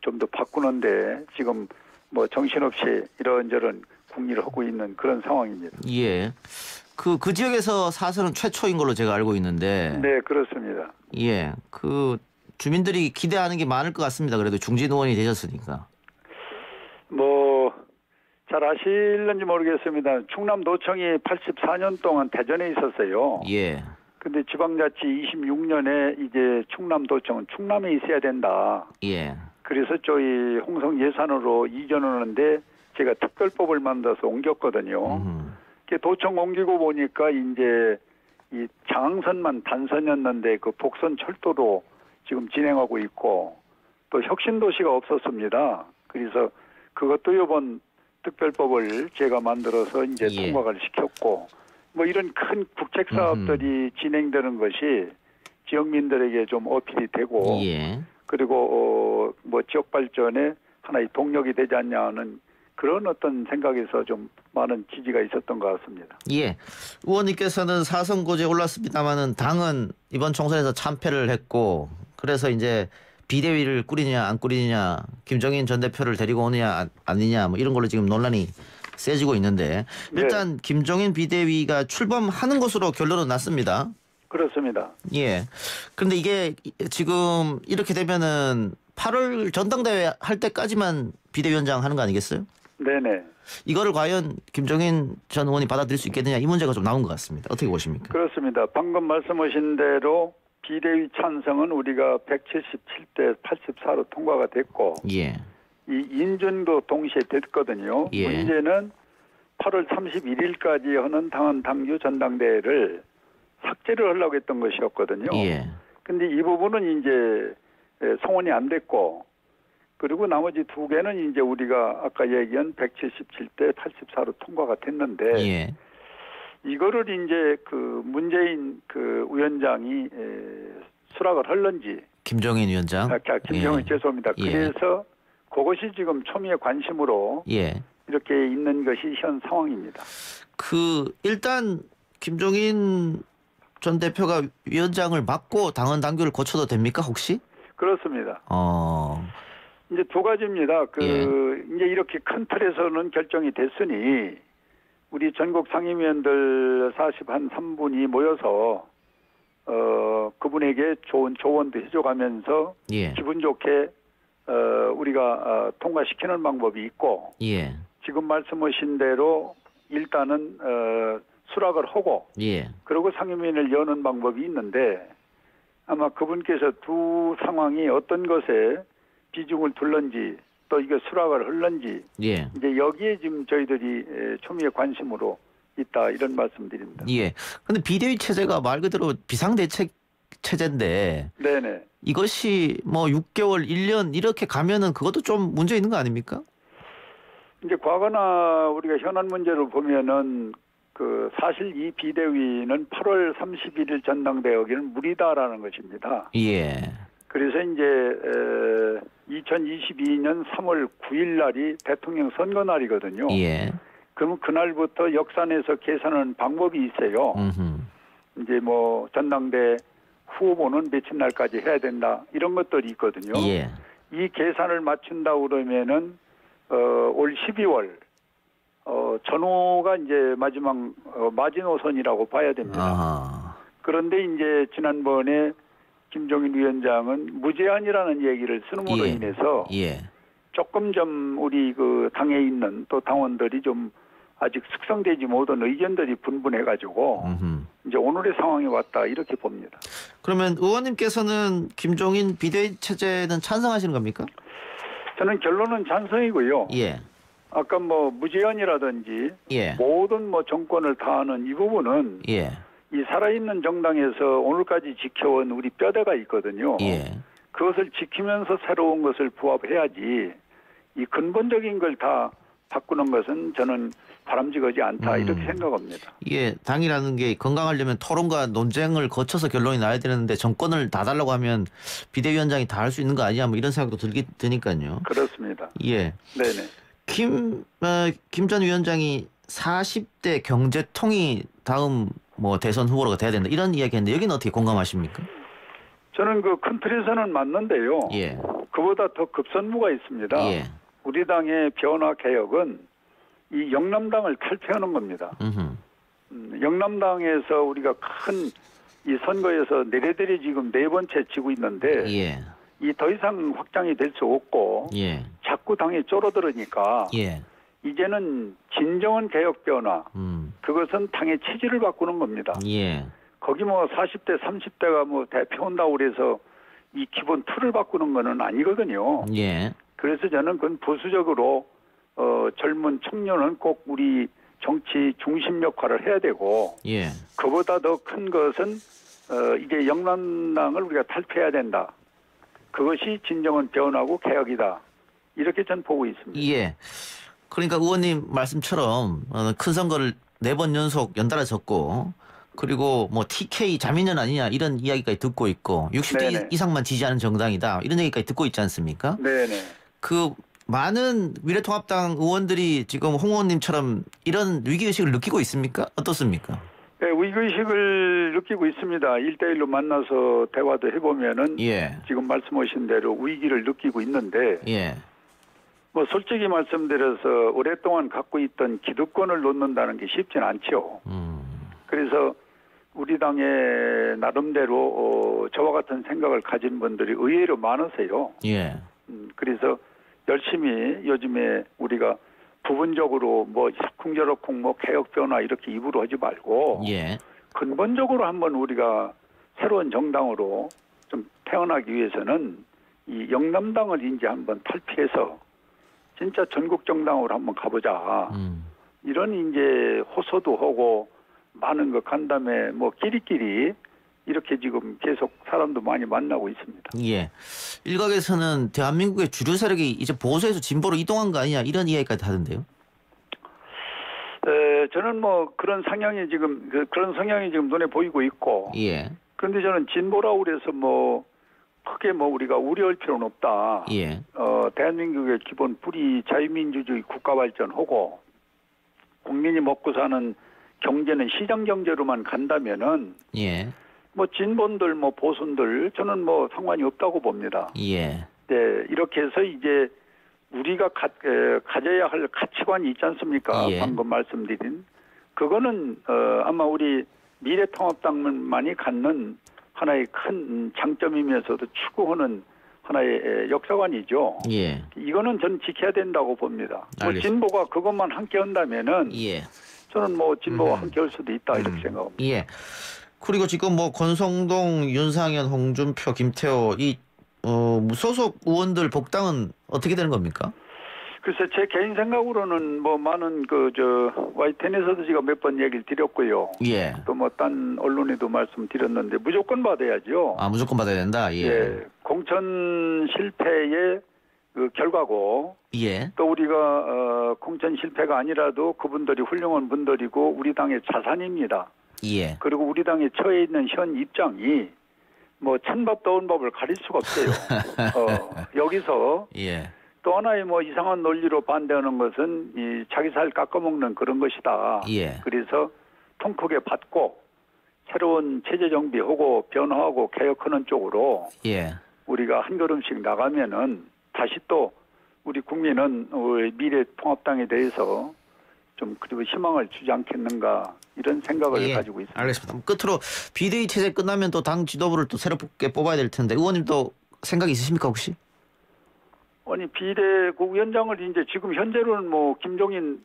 좀 더 바꾸는데 지금 뭐 정신없이 이런저런 국리를 하고 있는 그런 상황입니다. 예. 그, 그 지역에서 사설은 최초인 걸로 제가 알고 있는데. 네, 그렇습니다. 예. 그 주민들이 기대하는 게 많을 것 같습니다. 그래도 중진 의원이 되셨으니까. 뭐, 잘 아실는지 모르겠습니다. 충남도청이 84년 동안 대전에 있었어요. 예. 근데 지방자치 26년에 이제 충남도청은 충남에 있어야 된다. 예. 그래서 저희 홍성 예산으로 이전하는데 제가 특별법을 만들어서 옮겼거든요. 음. 도청 옮기고 보니까 이제 이 장항선만 단선이었는데 그 복선 철도로 지금 진행하고 있고 또 혁신 도시가 없었습니다. 그래서 그것도 이번 특별법을 제가 만들어서 이제 예. 통과를 시켰고 뭐 이런 큰 국책 사업들이 진행되는 것이 지역민들에게 좀 어필이 되고 예. 그리고 어뭐 지역 발전에 하나의 동력이 되지 않냐는 그런 어떤 생각에서 좀 많은 지지가 있었던 것 같습니다. 예. 의원님께서는 사선고지에 올랐습니다만은 당은 이번 총선에서 참패를 했고 그래서 이제 비대위를 꾸리냐 안 꾸리냐 김정인 전 대표를 데리고 오느냐 아니냐 뭐 이런 걸로 지금 논란이 세지고 있는데 예. 일단 네. 김정인 비대위가 출범하는 것으로 결론은 났습니다. 그렇습니다. 예. 그런데 이게 지금 이렇게 되면은 8월 전당대회 할 때까지만 비대위원장 하는 거 아니겠어요? 네네. 이거를 과연 김정인전 의원이 받아들일 수 있겠느냐 이 문제가 좀 나온 것 같습니다. 어떻게 보십니까? 그렇습니다. 방금 말씀하신 대로 비대위 찬성은 우리가 177대 84로 통과가 됐고 예. 이 인준도 동시에 됐거든요. 예. 문제는 8월 31일까지 하는 당헌 당규 전당대회를 삭제를 하려고 했던 것이었거든요. 예. 근데 이 부분은 이제 송원이 안 됐고 그리고 나머지 두 개는 이제 우리가 아까 얘기한 177대 84로 통과가 됐는데 예. 이거를 이제 그 문재인 그 위원장이 에, 수락을 할런지 김정인 위원장 아, 김정인 예. 죄송합니다. 예. 그래서 예. 그것이 지금 초미의 관심으로 예. 이렇게 있는 것이 현 상황입니다. 그 일단 김종인 전 대표가 위원장을 맡고 당헌 당규를 고쳐도 됩니까 혹시? 그렇습니다. 어. 이제 두 가지입니다. 그 예. 이제 이렇게 큰 틀에서는 결정이 됐으니 우리 전국 상임위원들 40한 3분이 모여서 어 그분에게 좋은 조언도 해줘가면서 예. 기분 좋게 어 우리가 어, 통과시키는 방법이 있고 예. 지금 말씀하신 대로 일단은 어 수락을 하고 예. 그리고 상임위원을 여는 방법이 있는데 아마 그분께서 두 상황이 어떤 것에 비중을 둘런지 또 이게 수락을 흘른지 예. 이제 여기에 지금 저희들이 초미의 관심으로 있다 이런 말씀드립니다. 예. 근데 비대위 체제가 말 그대로 비상대책 체제인데 네네. 이것이 뭐 6개월, 1년 이렇게 가면은 그것도 좀 문제 있는 거 아닙니까? 이제 과거나 우리가 현안 문제를 보면은 그 사실 이 비대위는 8월 31일 전당대회는 무리다라는 것입니다. 예. 그래서 이제 2022년 3월 9일 날이 대통령 선거 날이거든요. 예. 그럼 그날부터 역산에서 계산하는 방법이 있어요. 음흠. 이제 뭐 전당대 후보는 며칠 날까지 해야 된다 이런 것들이 있거든요. 예. 이 계산을 맞춘다 그러면은 어, 올 12월 어, 전후가 이제 마지막 어, 마지노선이라고 봐야 됩니다. 아하. 그런데 이제 지난번에 김종인 위원장은 무제한이라는 얘기를 쓰는으로 예. 인해서 예. 조금 좀 우리 그 당에 있는 또 당원들이 좀 아직 숙성되지 못한 의견들이 분분해가지고 이제 오늘의 상황이 왔다 이렇게 봅니다. 그러면 의원님께서는 김종인 비대위 체제는 찬성하시는 겁니까? 저는 결론은 찬성이고요. 예. 아까 뭐 무제한이라든지 예. 모든 뭐 정권을 다하는 이 부분은 예. 이 살아있는 정당에서 오늘까지 지켜온 우리 뼈대가 있거든요. 예. 그것을 지키면서 새로운 것을 부합해야지 이 근본적인 걸 다 바꾸는 것은 저는 바람직하지 않다 음. 이렇게 생각합니다. 예, 당이라는 게 건강하려면 토론과 논쟁을 거쳐서 결론이 나야 되는데 정권을 다 달라고 하면 비대위원장이 다 할 수 있는 거아니냐뭐 이런 생각도 들기 드니까요. 그렇습니다. 예. 네네. 김 어, 김전 위원장이 40대 경제통이 다음 뭐 대선 후보로가 돼야 된다 이런 이야기했는데 여기는 어떻게 공감하십니까? 저는 그큰 틀에서는 맞는데요. 예. 그보다 더 급선무가 있습니다. 예. 우리 당의 변화 개혁은 이 영남당을 탈퇴하는 겁니다. 음 영남당에서 우리가 큰 이 선거에서 내려들이 지금 네 번째 치고 있는데 예. 이 더 이상 확장이 될 수 없고 예. 자꾸 당이 쪼러들으니까 예. 이제는 진정한 개혁 변화 음. 그것은 당의 체질을 바꾸는 겁니다. 예. 거기 뭐 40대 30대가 뭐 대표 온다 그래서 이 기본 틀을 바꾸는 거는 아니거든요. 예. 그래서 저는 그건 보수적으로 어, 젊은 청년은 꼭 우리 정치 중심 역할을 해야 되고 예. 그보다 더 큰 것은 어, 이제 영남당을 우리가 탈피해야 된다. 그것이 진정한 변화고 개혁이다. 이렇게 전 보고 있습니다. 예. 그러니까 의원님 말씀처럼 어, 큰 선거를 네 번 연속 연달아 졌고 그리고 뭐 TK 자민연 아니냐 이런 이야기까지 듣고 있고 60대 네네. 이상만 지지하는 정당이다 이런 얘기까지 듣고 있지 않습니까? 네네. 그 많은 미래통합당 의원들이 지금 홍 의원님처럼 이런 위기의식을 느끼고 있습니까? 어떻습니까? 네, 위기의식을 느끼고 있습니다. 일대일로 만나서 대화도 해보면은 예. 지금 말씀하신 대로 위기를 느끼고 있는데 예. 뭐 솔직히 말씀드려서 오랫동안 갖고 있던 기득권을 놓는다는 게 쉽진 않죠. 음. 그래서 우리 당의 나름대로 어, 저와 같은 생각을 가진 분들이 의외로 많으세요. 예. 음, 그래서 열심히 요즘에 우리가 부분적으로 뭐 사쿵저러쿵 뭐 개혁 변화 이렇게 입으로 하지 말고 예. 근본적으로 한번 우리가 새로운 정당으로 좀 태어나기 위해서는 이 영남당을 이제 한번 탈피해서 진짜 전국 정당으로 한번 가보자. 음. 이런 이제 호소도 하고 많은 거 간담회 뭐 끼리끼리 이렇게 지금 계속 사람도 많이 만나고 있습니다. 예. 일각에서는 대한민국의 주류 세력이 이제 보수에서 진보로 이동한 거 아니냐 이런 이야기까지 하던데요. 에, 저는 뭐 그런 성향이 지금 그, 그런 성향이 지금 눈에 보이고 있고. 예. 그런데 저는 진보라 그래서 뭐 크게 뭐 우리가 우려할 필요는 없다. 예. 어, 대한민국의 기본 뿌리 자유민주주의 국가 발전하고 국민이 먹고 사는 경제는 시장 경제로만 간다면은 예. 뭐 진본들 뭐 보수들 저는 뭐 상관이 없다고 봅니다. 예. 네, 이렇게 해서 이제 우리가 가, 에, 가져야 할 가치관이 있지 않습니까? 예. 방금 말씀드린 그거는 어, 아마 우리 미래통합당만이 갖는 하나의 큰 장점이면서도 추구하는 하나의 역사관이죠. 예. 이거는 전 지켜야 된다고 봅니다. 뭐 진보가 그것만 함께 한다면은 예. 저는 뭐 진보와 음. 함께 할 수도 있다 이렇게 음. 생각합니다. 예. 그리고 지금 뭐 권성동, 윤상현, 홍준표, 김태호 이 어, 소속 의원들 복당은 어떻게 되는 겁니까? 글쎄 제 개인 생각으로는 뭐 많은 그 저 와이텐에서도 제가 몇 번 얘기를 드렸고요. 예. 또뭐딴 언론에도 말씀드렸는데 무조건 받아야죠. 아 무조건 받아야 된다. 예. 예. 공천 실패의 그 결과고. 예. 또 우리가 어, 공천 실패가 아니라도 그분들이 훌륭한 분들이고 우리 당의 자산입니다. 예. 그리고 우리 당이 처해 있는 현 입장이 뭐 천밥 더운 밥을 가릴 수가 없어요. 어, 여기서 예. 또 하나의 뭐 이상한 논리로 반대하는 것은 이 자기 살 깎아먹는 그런 것이다. 예. 그래서 통크게 받고 새로운 체제 정비하고 변화하고 개혁하는 쪽으로 예. 우리가 한 걸음씩 나가면은 다시 또 우리 국민은 우리 미래 통합당에 대해서 좀 그리고 희망을 주지 않겠는가 이런 생각을 예, 가지고 있습니다. 알겠습니다. 끝으로 비대위 체제 끝나면 또 당 지도부를 또 새롭게 뽑아야 될 텐데 의원님 도 생각 있으십니까 혹시? 아니 비대국 위원장을 이제 지금 현재로는 뭐 김종인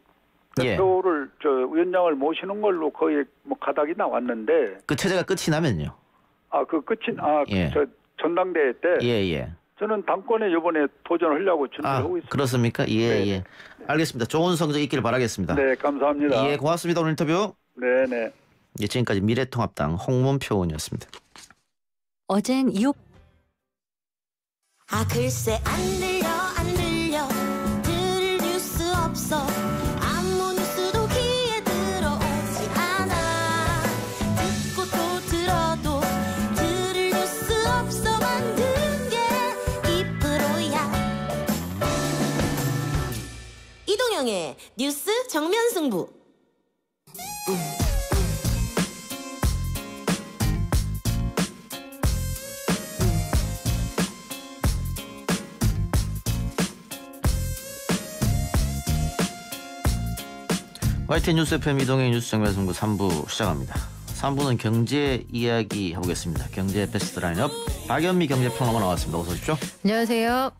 예. 대표를 저 위원장을 모시는 걸로 거의 뭐 가닥이 나왔는데 그 체제가 끝이 나면요. 아 그 끝이 아저 그 예. 전당대회 때 예예. 예. 저는 당권에 이번에 도전을 하려고 준비하고 아, 있습니다. 그렇습니까? 예, 네. 예. 네. 알겠습니다. 좋은 성적 있기를 바라겠습니다. 네, 감사합니다. 예, 고맙습니다. 오늘 인터뷰. 네, 네. 예, 지금까지 미래통합당 홍문표 의원이었습니다. 어젠 이옥 아 글쎄 안 들려 최경의 뉴스 정면 승부. YTN 뉴스 FM 이동의 뉴스 정면 승부 3부 시작합니다. 3부는 경제 이야기 해보겠습니다. 경제 베스트 라인업 박연미 경제평론가 나왔습니다. 어서 오십시오. 안녕하세요.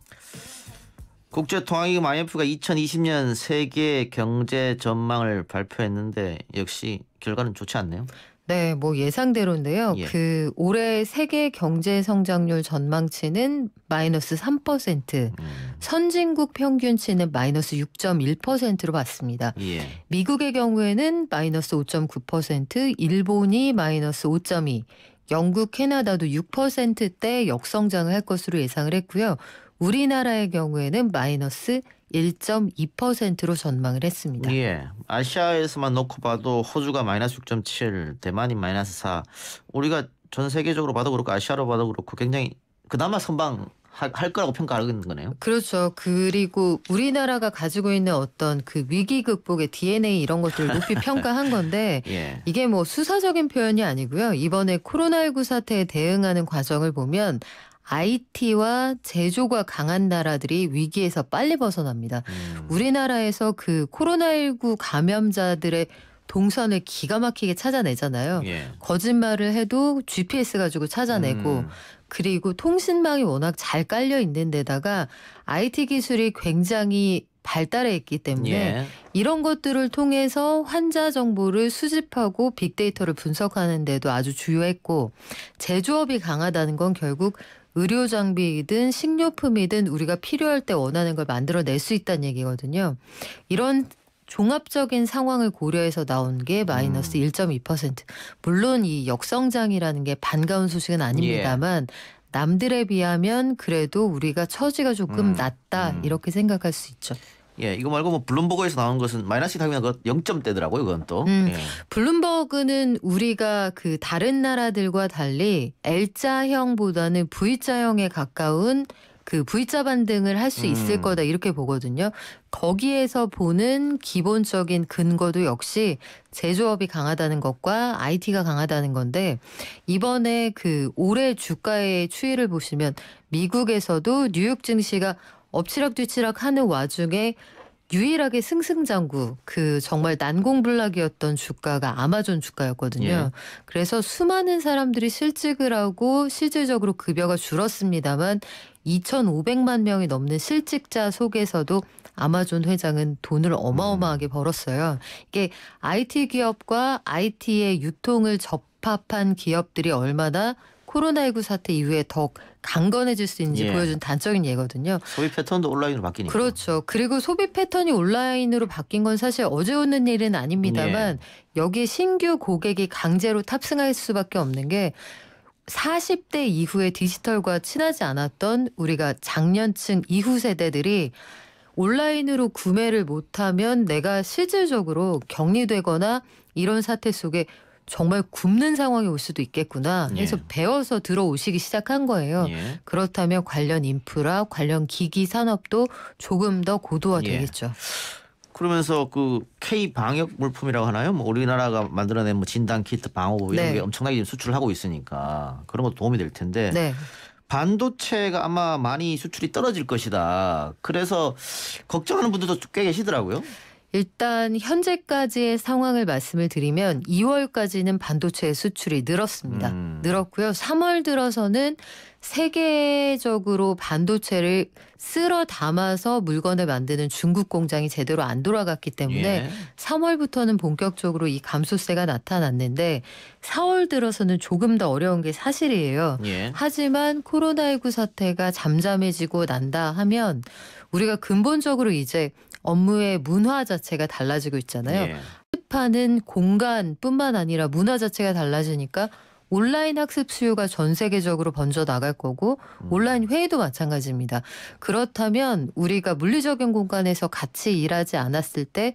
국제통화기금 IMF가 2020년 세계 경제 전망을 발표했는데 역시 결과는 좋지 않네요. 네, 뭐 예상대로인데요. 예. 그 올해 세계 경제 성장률 전망치는 마이너스 3%, 음. 선진국 평균치는 마이너스 6.1%로 봤습니다. 예. 미국의 경우에는 마이너스 5.9%, 일본이 마이너스 5.2, 영국, 캐나다도 6%대 역성장을 할 것으로 예상을 했고요. 우리나라의 경우에는 마이너스 1.2%로 전망을 했습니다. 예. 아시아에서만 놓고 봐도 호주가 마이너스 6.7, 대만이 마이너스 4. 우리가 전 세계적으로 봐도 그렇고 아시아로 봐도 그렇고 굉장히 그나마 선방 할 거라고 평가하는 거네요. 그렇죠. 그리고 우리나라가 가지고 있는 어떤 그 위기 극복의 DNA 이런 것들을 높이 평가한 건데 예. 이게 뭐 수사적인 표현이 아니고요. 이번에 코로나19 사태에 대응하는 과정을 보면 IT와 제조가 강한 나라들이 위기에서 빨리 벗어납니다. 음. 우리나라에서 그 코로나19 감염자들의 동선을 기가 막히게 찾아내잖아요. 예. 거짓말을 해도 GPS 가지고 찾아내고 음. 그리고 통신망이 워낙 잘 깔려 있는 데다가 IT 기술이 굉장히 발달해 있기 때문에 예. 이런 것들을 통해서 환자 정보를 수집하고 빅데이터를 분석하는데도 아주 주요했고 제조업이 강하다는 건 결국 의료 장비이든 식료품이든 우리가 필요할 때 원하는 걸 만들어낼 수 있다는 얘기거든요. 이런 종합적인 상황을 고려해서 나온 게 마이너스 음. 1.2%. 물론 이 역성장이라는 게 반가운 소식은 아닙니다만 예. 남들에 비하면 그래도 우리가 처지가 조금 음. 낫다 음. 이렇게 생각할 수 있죠. 예, 이거 말고 뭐 블룸버그에서 나온 것은 마이너스 당연한 것그 0점대더라고요, 그건 또. 음, 예. 블룸버그는 우리가 그 다른 나라들과 달리 L자형보다는 V자형에 가까운 그 V자 반등을 할 수 있을 음. 거다 이렇게 보거든요. 거기에서 보는 기본적인 근거도 역시 제조업이 강하다는 것과 IT가 강하다는 건데 이번에 그 올해 주가의 추이를 보시면 미국에서도 뉴욕 증시가 엎치락뒤치락 하는 와중에 유일하게 승승장구 그 정말 난공불락이었던 주가가 아마존 주가였거든요. 예. 그래서 수많은 사람들이 실직을 하고 실질적으로 급여가 줄었습니다만 2,500만 명이 넘는 실직자 속에서도 아마존 회장은 돈을 어마어마하게 음. 벌었어요. 이게 IT 기업과 IT의 유통을 접합한 기업들이 얼마나 코로나19 사태 이후에 더 강건해질 수 있는지 예. 보여준 단적인 예거든요. 소비 패턴도 온라인으로 바뀌니까. 그렇죠. 그리고 소비 패턴이 온라인으로 바뀐 건 사실 어제 오는 일은 아닙니다만 예. 여기에 신규 고객이 강제로 탑승할 수밖에 없는 게 40대 이후에 디지털과 친하지 않았던 우리가 작년층 이후 세대들이 온라인으로 구매를 못하면 내가 실질적으로 격리되거나 이런 사태 속에 정말 굶는 상황이 올 수도 있겠구나 해서 예. 배워서 들어오시기 시작한 거예요. 예. 그렇다면 관련 인프라, 관련 기기 산업도 조금 더 고도화되겠죠. 예. 그러면서 그 K 방역 물품이라고 하나요? 뭐 우리나라가 만들어낸 뭐 진단 키트, 방호복 이런 네. 게 엄청나게 수출을 하고 있으니까 그런 것도 도움이 될 텐데 네. 반도체가 아마 많이 수출이 떨어질 것이다. 그래서 걱정하는 분들도 꽤 계시더라고요. 일단 현재까지의 상황을 말씀을 드리면 2월까지는 반도체 수출이 늘었습니다. 음. 늘었고요. 3월 들어서는 세계적으로 반도체를 쓸어 담아서 물건을 만드는 중국 공장이 제대로 안 돌아갔기 때문에 예. 3월부터는 본격적으로 이 감소세가 나타났는데 4월 들어서는 조금 더 어려운 게 사실이에요. 예. 하지만 코로나19 사태가 잠잠해지고 난다 하면 우리가 근본적으로 이제 업무의 문화 자체가 달라지고 있잖아요. 예. 파는 공간뿐만 아니라 문화 자체가 달라지니까 온라인 학습 수요가 전 세계적으로 번져 나갈 거고 음. 온라인 회의도 마찬가지입니다. 그렇다면 우리가 물리적인 공간에서 같이 일하지 않았을 때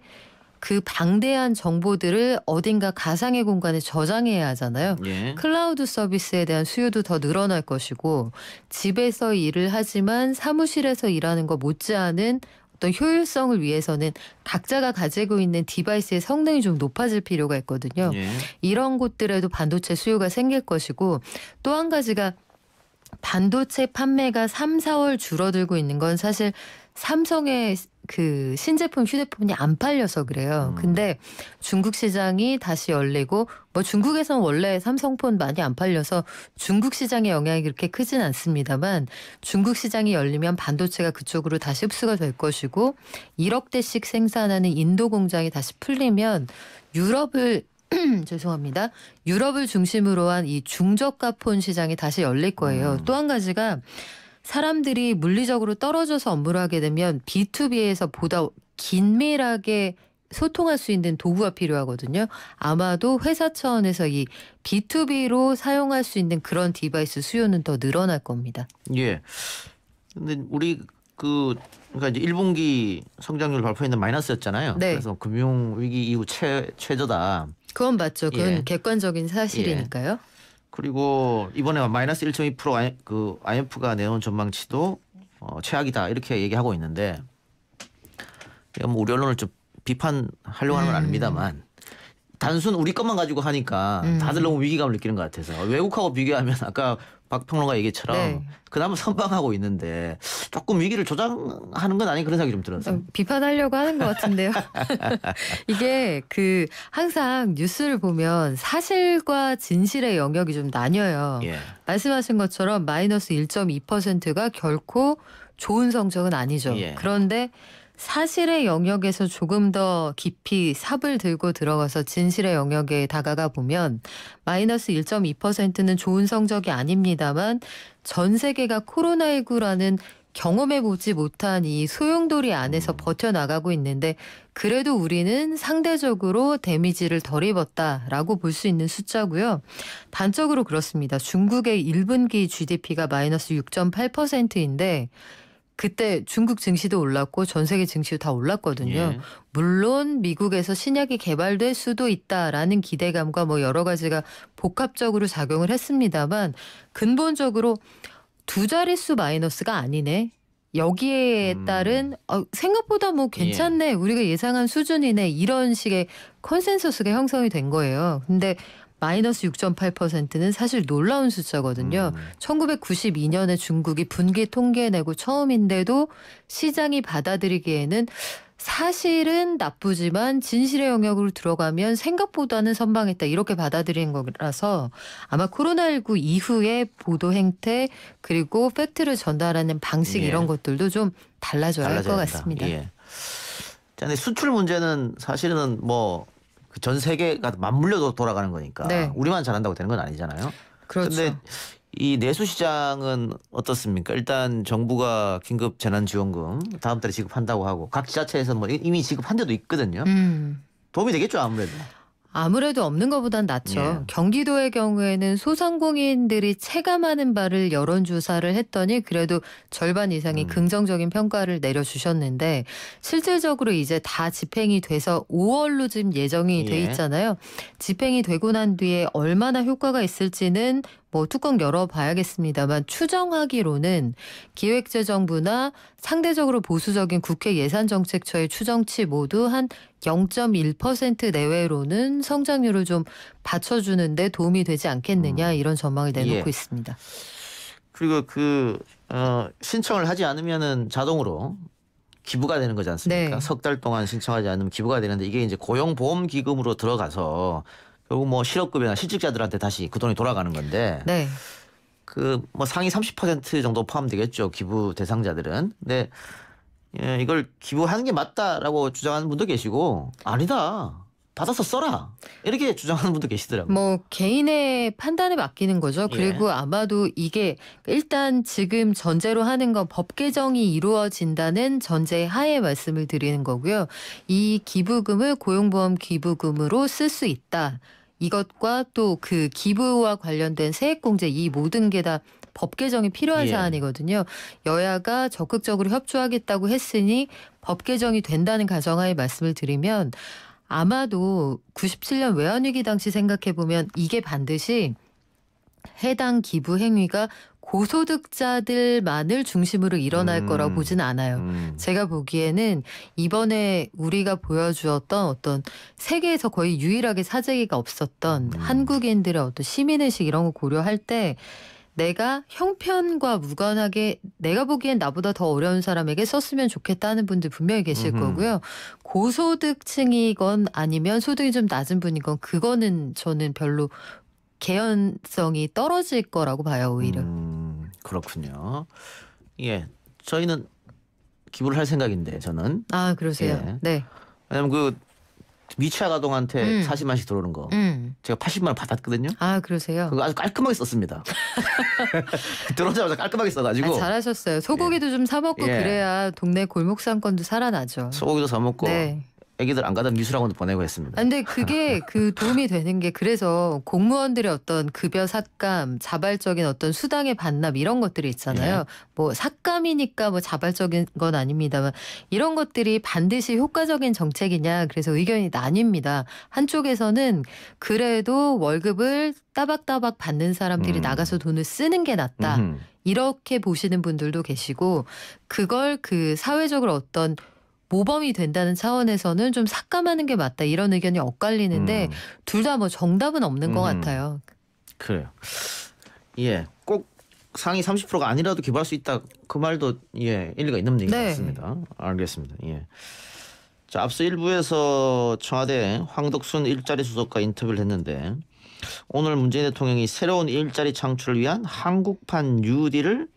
그 방대한 정보들을 어딘가 가상의 공간에 저장해야 하잖아요. 예. 클라우드 서비스에 대한 수요도 더 늘어날 것이고 집에서 일을 하지만 사무실에서 일하는 거 못지않은 어떤 효율성을 위해서는 각자가 가지고 있는 디바이스의 성능이 좀 높아질 필요가 있거든요. 예. 이런 곳들에도 반도체 수요가 생길 것이고 또 한 가지가 반도체 판매가 3, 4월 줄어들고 있는 건 사실 삼성의 그 신제품 휴대폰이 안 팔려서 그래요. 음. 근데 중국 시장이 다시 열리고 뭐 중국에선 원래 삼성폰 많이 안 팔려서 중국 시장의 영향이 그렇게 크진 않습니다만 중국 시장이 열리면 반도체가 그쪽으로 다시 흡수가 될 것이고 1억 대씩 생산하는 인도 공장이 다시 풀리면 유럽을 죄송합니다. 유럽을 중심으로 한 이 중저가 폰 시장이 다시 열릴 거예요. 음. 또한 가지가 사람들이 물리적으로 떨어져서 업무를 하게 되면 B2B에서 보다 긴밀하게 소통할 수 있는 도구가 필요하거든요. 아마도 회사 차원에서 이 B2B로 사용할 수 있는 그런 디바이스 수요는 더 늘어날 겁니다. 예. 근데 우리 그 그러니까 이제 1분기 성장률 발표했는데 마이너스였잖아요. 네. 그래서 금융 위기 이후 최 최저다. 그건 맞죠. 그건 예. 객관적인 사실이니까요. 예. 그리고 이번에 마이너스 1.2%그 IMF가 내놓은 전망치도 어, 최악이다 이렇게 얘기하고 있는데 뭐 우리 언론을 좀 비판하려고 하는 건 음. 아닙니다만 단순 우리 것만 가지고 하니까 음. 다들 너무 위기감을 느끼는 것 같아서 외국하고 비교하면 아까 박평론가 얘기처럼 네. 그나마 선방하고 있는데 조금 위기를 조장하는 건 아닌 그런 생각이 좀들었어요 비판하려고 하는 것 같은데요. 이게 그 항상 뉴스를 보면 사실과 진실의 영역이 좀 나뉘어요. 예. 말씀하신 것처럼 마이너스 1.2%가 결코 좋은 성적은 아니죠. 예. 그런데 사실의 영역에서 조금 더 깊이 삽을 들고 들어가서 진실의 영역에 다가가 보면 마이너스 1.2%는 좋은 성적이 아닙니다만 전 세계가 코로나19라는 경험해보지 못한 이 소용돌이 안에서 음. 버텨나가고 있는데 그래도 우리는 상대적으로 데미지를 덜 입었다라고 볼 수 있는 숫자고요. 단적으로 그렇습니다. 중국의 1분기 GDP가 마이너스 6.8%인데 그때 중국 증시도 올랐고 전 세계 증시도 다 올랐거든요. 예. 물론 미국에서 신약이 개발될 수도 있다라는 기대감과 뭐 여러 가지가 복합적으로 작용을 했습니다만 근본적으로 두 자릿수 마이너스가 아니네. 여기에 음. 따른 어, 생각보다 뭐 괜찮네 예. 우리가 예상한 수준이네 이런 식의 컨센서스가 형성이 된 거예요. 근데 마이너스 6.8%는 사실 놀라운 숫자거든요. 음. 1992년에 중국이 분기 통계내고 처음인데도 시장이 받아들이기에는 사실은 나쁘지만 진실의 영역으로 들어가면 생각보다는 선방했다 이렇게 받아들인 거라서 아마 코로나19 이후의 보도 행태 그리고 팩트를 전달하는 방식 예. 이런 것들도 좀 달라져야 할 것 같습니다. 예. 자, 근데 수출 문제는 사실은 뭐그 전 세계가 맞물려 돌아가는 거니까 네. 우리만 잘한다고 되는 건 아니잖아요. 그런데 그렇죠. 이 내수 시장은 어떻습니까? 일단 정부가 긴급 재난 지원금 다음 달에 지급한다고 하고 각 지자체에서 뭐 이미 지급한 데도 있거든요. 음. 도움이 되겠죠 아무래도. 아무래도 없는 것보단 낫죠. 예. 경기도의 경우에는 소상공인들이 체감하는 바를 여론조사를 했더니 그래도 절반 이상이 음. 긍정적인 평가를 내려주셨는데 실질적으로 이제 다 집행이 돼서 5월로 지금 예정이 예. 돼 있잖아요. 집행이 되고 난 뒤에 얼마나 효과가 있을지는 뭐 뚜껑 열어봐야겠습니다만 추정하기로는 기획재정부나 상대적으로 보수적인 국회 예산정책처의 추정치 모두 한 0.1% 내외로는 성장률을 좀 받쳐주는데 도움이 되지 않겠느냐 음. 이런 전망을 내놓고 예. 있습니다. 그리고 그 어, 신청을 하지 않으면은 자동으로 기부가 되는 거지 않습니까? 네. 석 달 동안 신청하지 않으면 기부가 되는데 이게 이제 고용보험기금으로 들어가서 결국 뭐 실업급여나 실직자들한테 다시 그 돈이 돌아가는 건데 네. 그뭐 상위 30% 정도 포함되겠죠 기부 대상자들은. 근데 예, 이걸 기부하는 게 맞다라고 주장하는 분도 계시고 아니다. 받아서 써라 이렇게 주장하는 분도 계시더라고요. 뭐 개인의 판단에 맡기는 거죠. 예. 그리고 예. 아마도 이게 일단 지금 전제로 하는 건 법 개정이 이루어진다는 전제 하에 말씀을 드리는 거고요. 이 기부금을 고용보험 기부금으로 쓸 수 있다. 이것과 또 그 기부와 관련된 세액공제 이 모든 게 다 법 개정이 필요한 예. 사안이거든요. 여야가 적극적으로 협조하겠다고 했으니 법 개정이 된다는 가정하에 말씀을 드리면 아마도 97년 외환위기 당시 생각해보면 이게 반드시 해당 기부 행위가 고소득자들만을 중심으로 일어날 음. 거라 고 보진 않아요. 음. 제가 보기에는 이번에 우리가 보여주었던 어떤 세계에서 거의 유일하게 사재기가 없었던 음. 한국인들의 어떤 시민의식 이런 거 고려할 때 내가 형편과 무관하게 내가 보기엔 나보다 더 어려운 사람에게 썼으면 좋겠다 는 분들 분명히 계실 음흠. 거고요. 고소득층이건 아니면 소득이 좀 낮은 분이건 그거는 저는 별로 개연성이 떨어질 거라고 봐요, 오히려. 음, 그렇군요. 예. 저희는 기부를 할 생각인데 저는. 아, 그러세요. 예. 네. 왜냐면 그 위치아 가동한테 음. 40만씩 들어오는 거. 음. 제가 80만 원 받았거든요. 아 그러세요? 그거 아주 깔끔하게 썼습니다. 들어오자마자 깔끔하게 써가지고. 아, 잘하셨어요. 소고기도 예. 좀사 먹고 예. 그래야 동네 골목 상권도 살아나죠. 소고기도 사 먹고. 네. 애기들 안 가다 미술학원도 보내고 했습니다. 근데 그게 그 도움이 되는 게 그래서 공무원들의 어떤 급여 삭감, 자발적인 어떤 수당의 반납 이런 것들이 있잖아요. 예. 뭐 삭감이니까 뭐 자발적인 건 아닙니다만 이런 것들이 반드시 효과적인 정책이냐 그래서 의견이 나뉩니다. 한쪽에서는 그래도 월급을 따박따박 받는 사람들이 음. 나가서 돈을 쓰는 게 낫다. 음흠. 이렇게 보시는 분들도 계시고 그걸 그 사회적으로 어떤 모범이 된다는 차원에서는 좀 삭감하는 게 맞다 이런 의견이 엇갈리는데 음. 둘다 뭐 정답은 없는 음. 것 같아요. 그래요. 예, 꼭 상위 30%가 아니라도 기부할 수 있다 그 말도 예 일리가 있는 얘기 네. 같습니다. 알겠습니다. 예. 자 앞서 일부에서 청와대 황덕순 일자리 수석과 인터뷰를 했는데 오늘 문재인 대통령이 새로운 일자리 창출을 위한 한국판 뉴딜을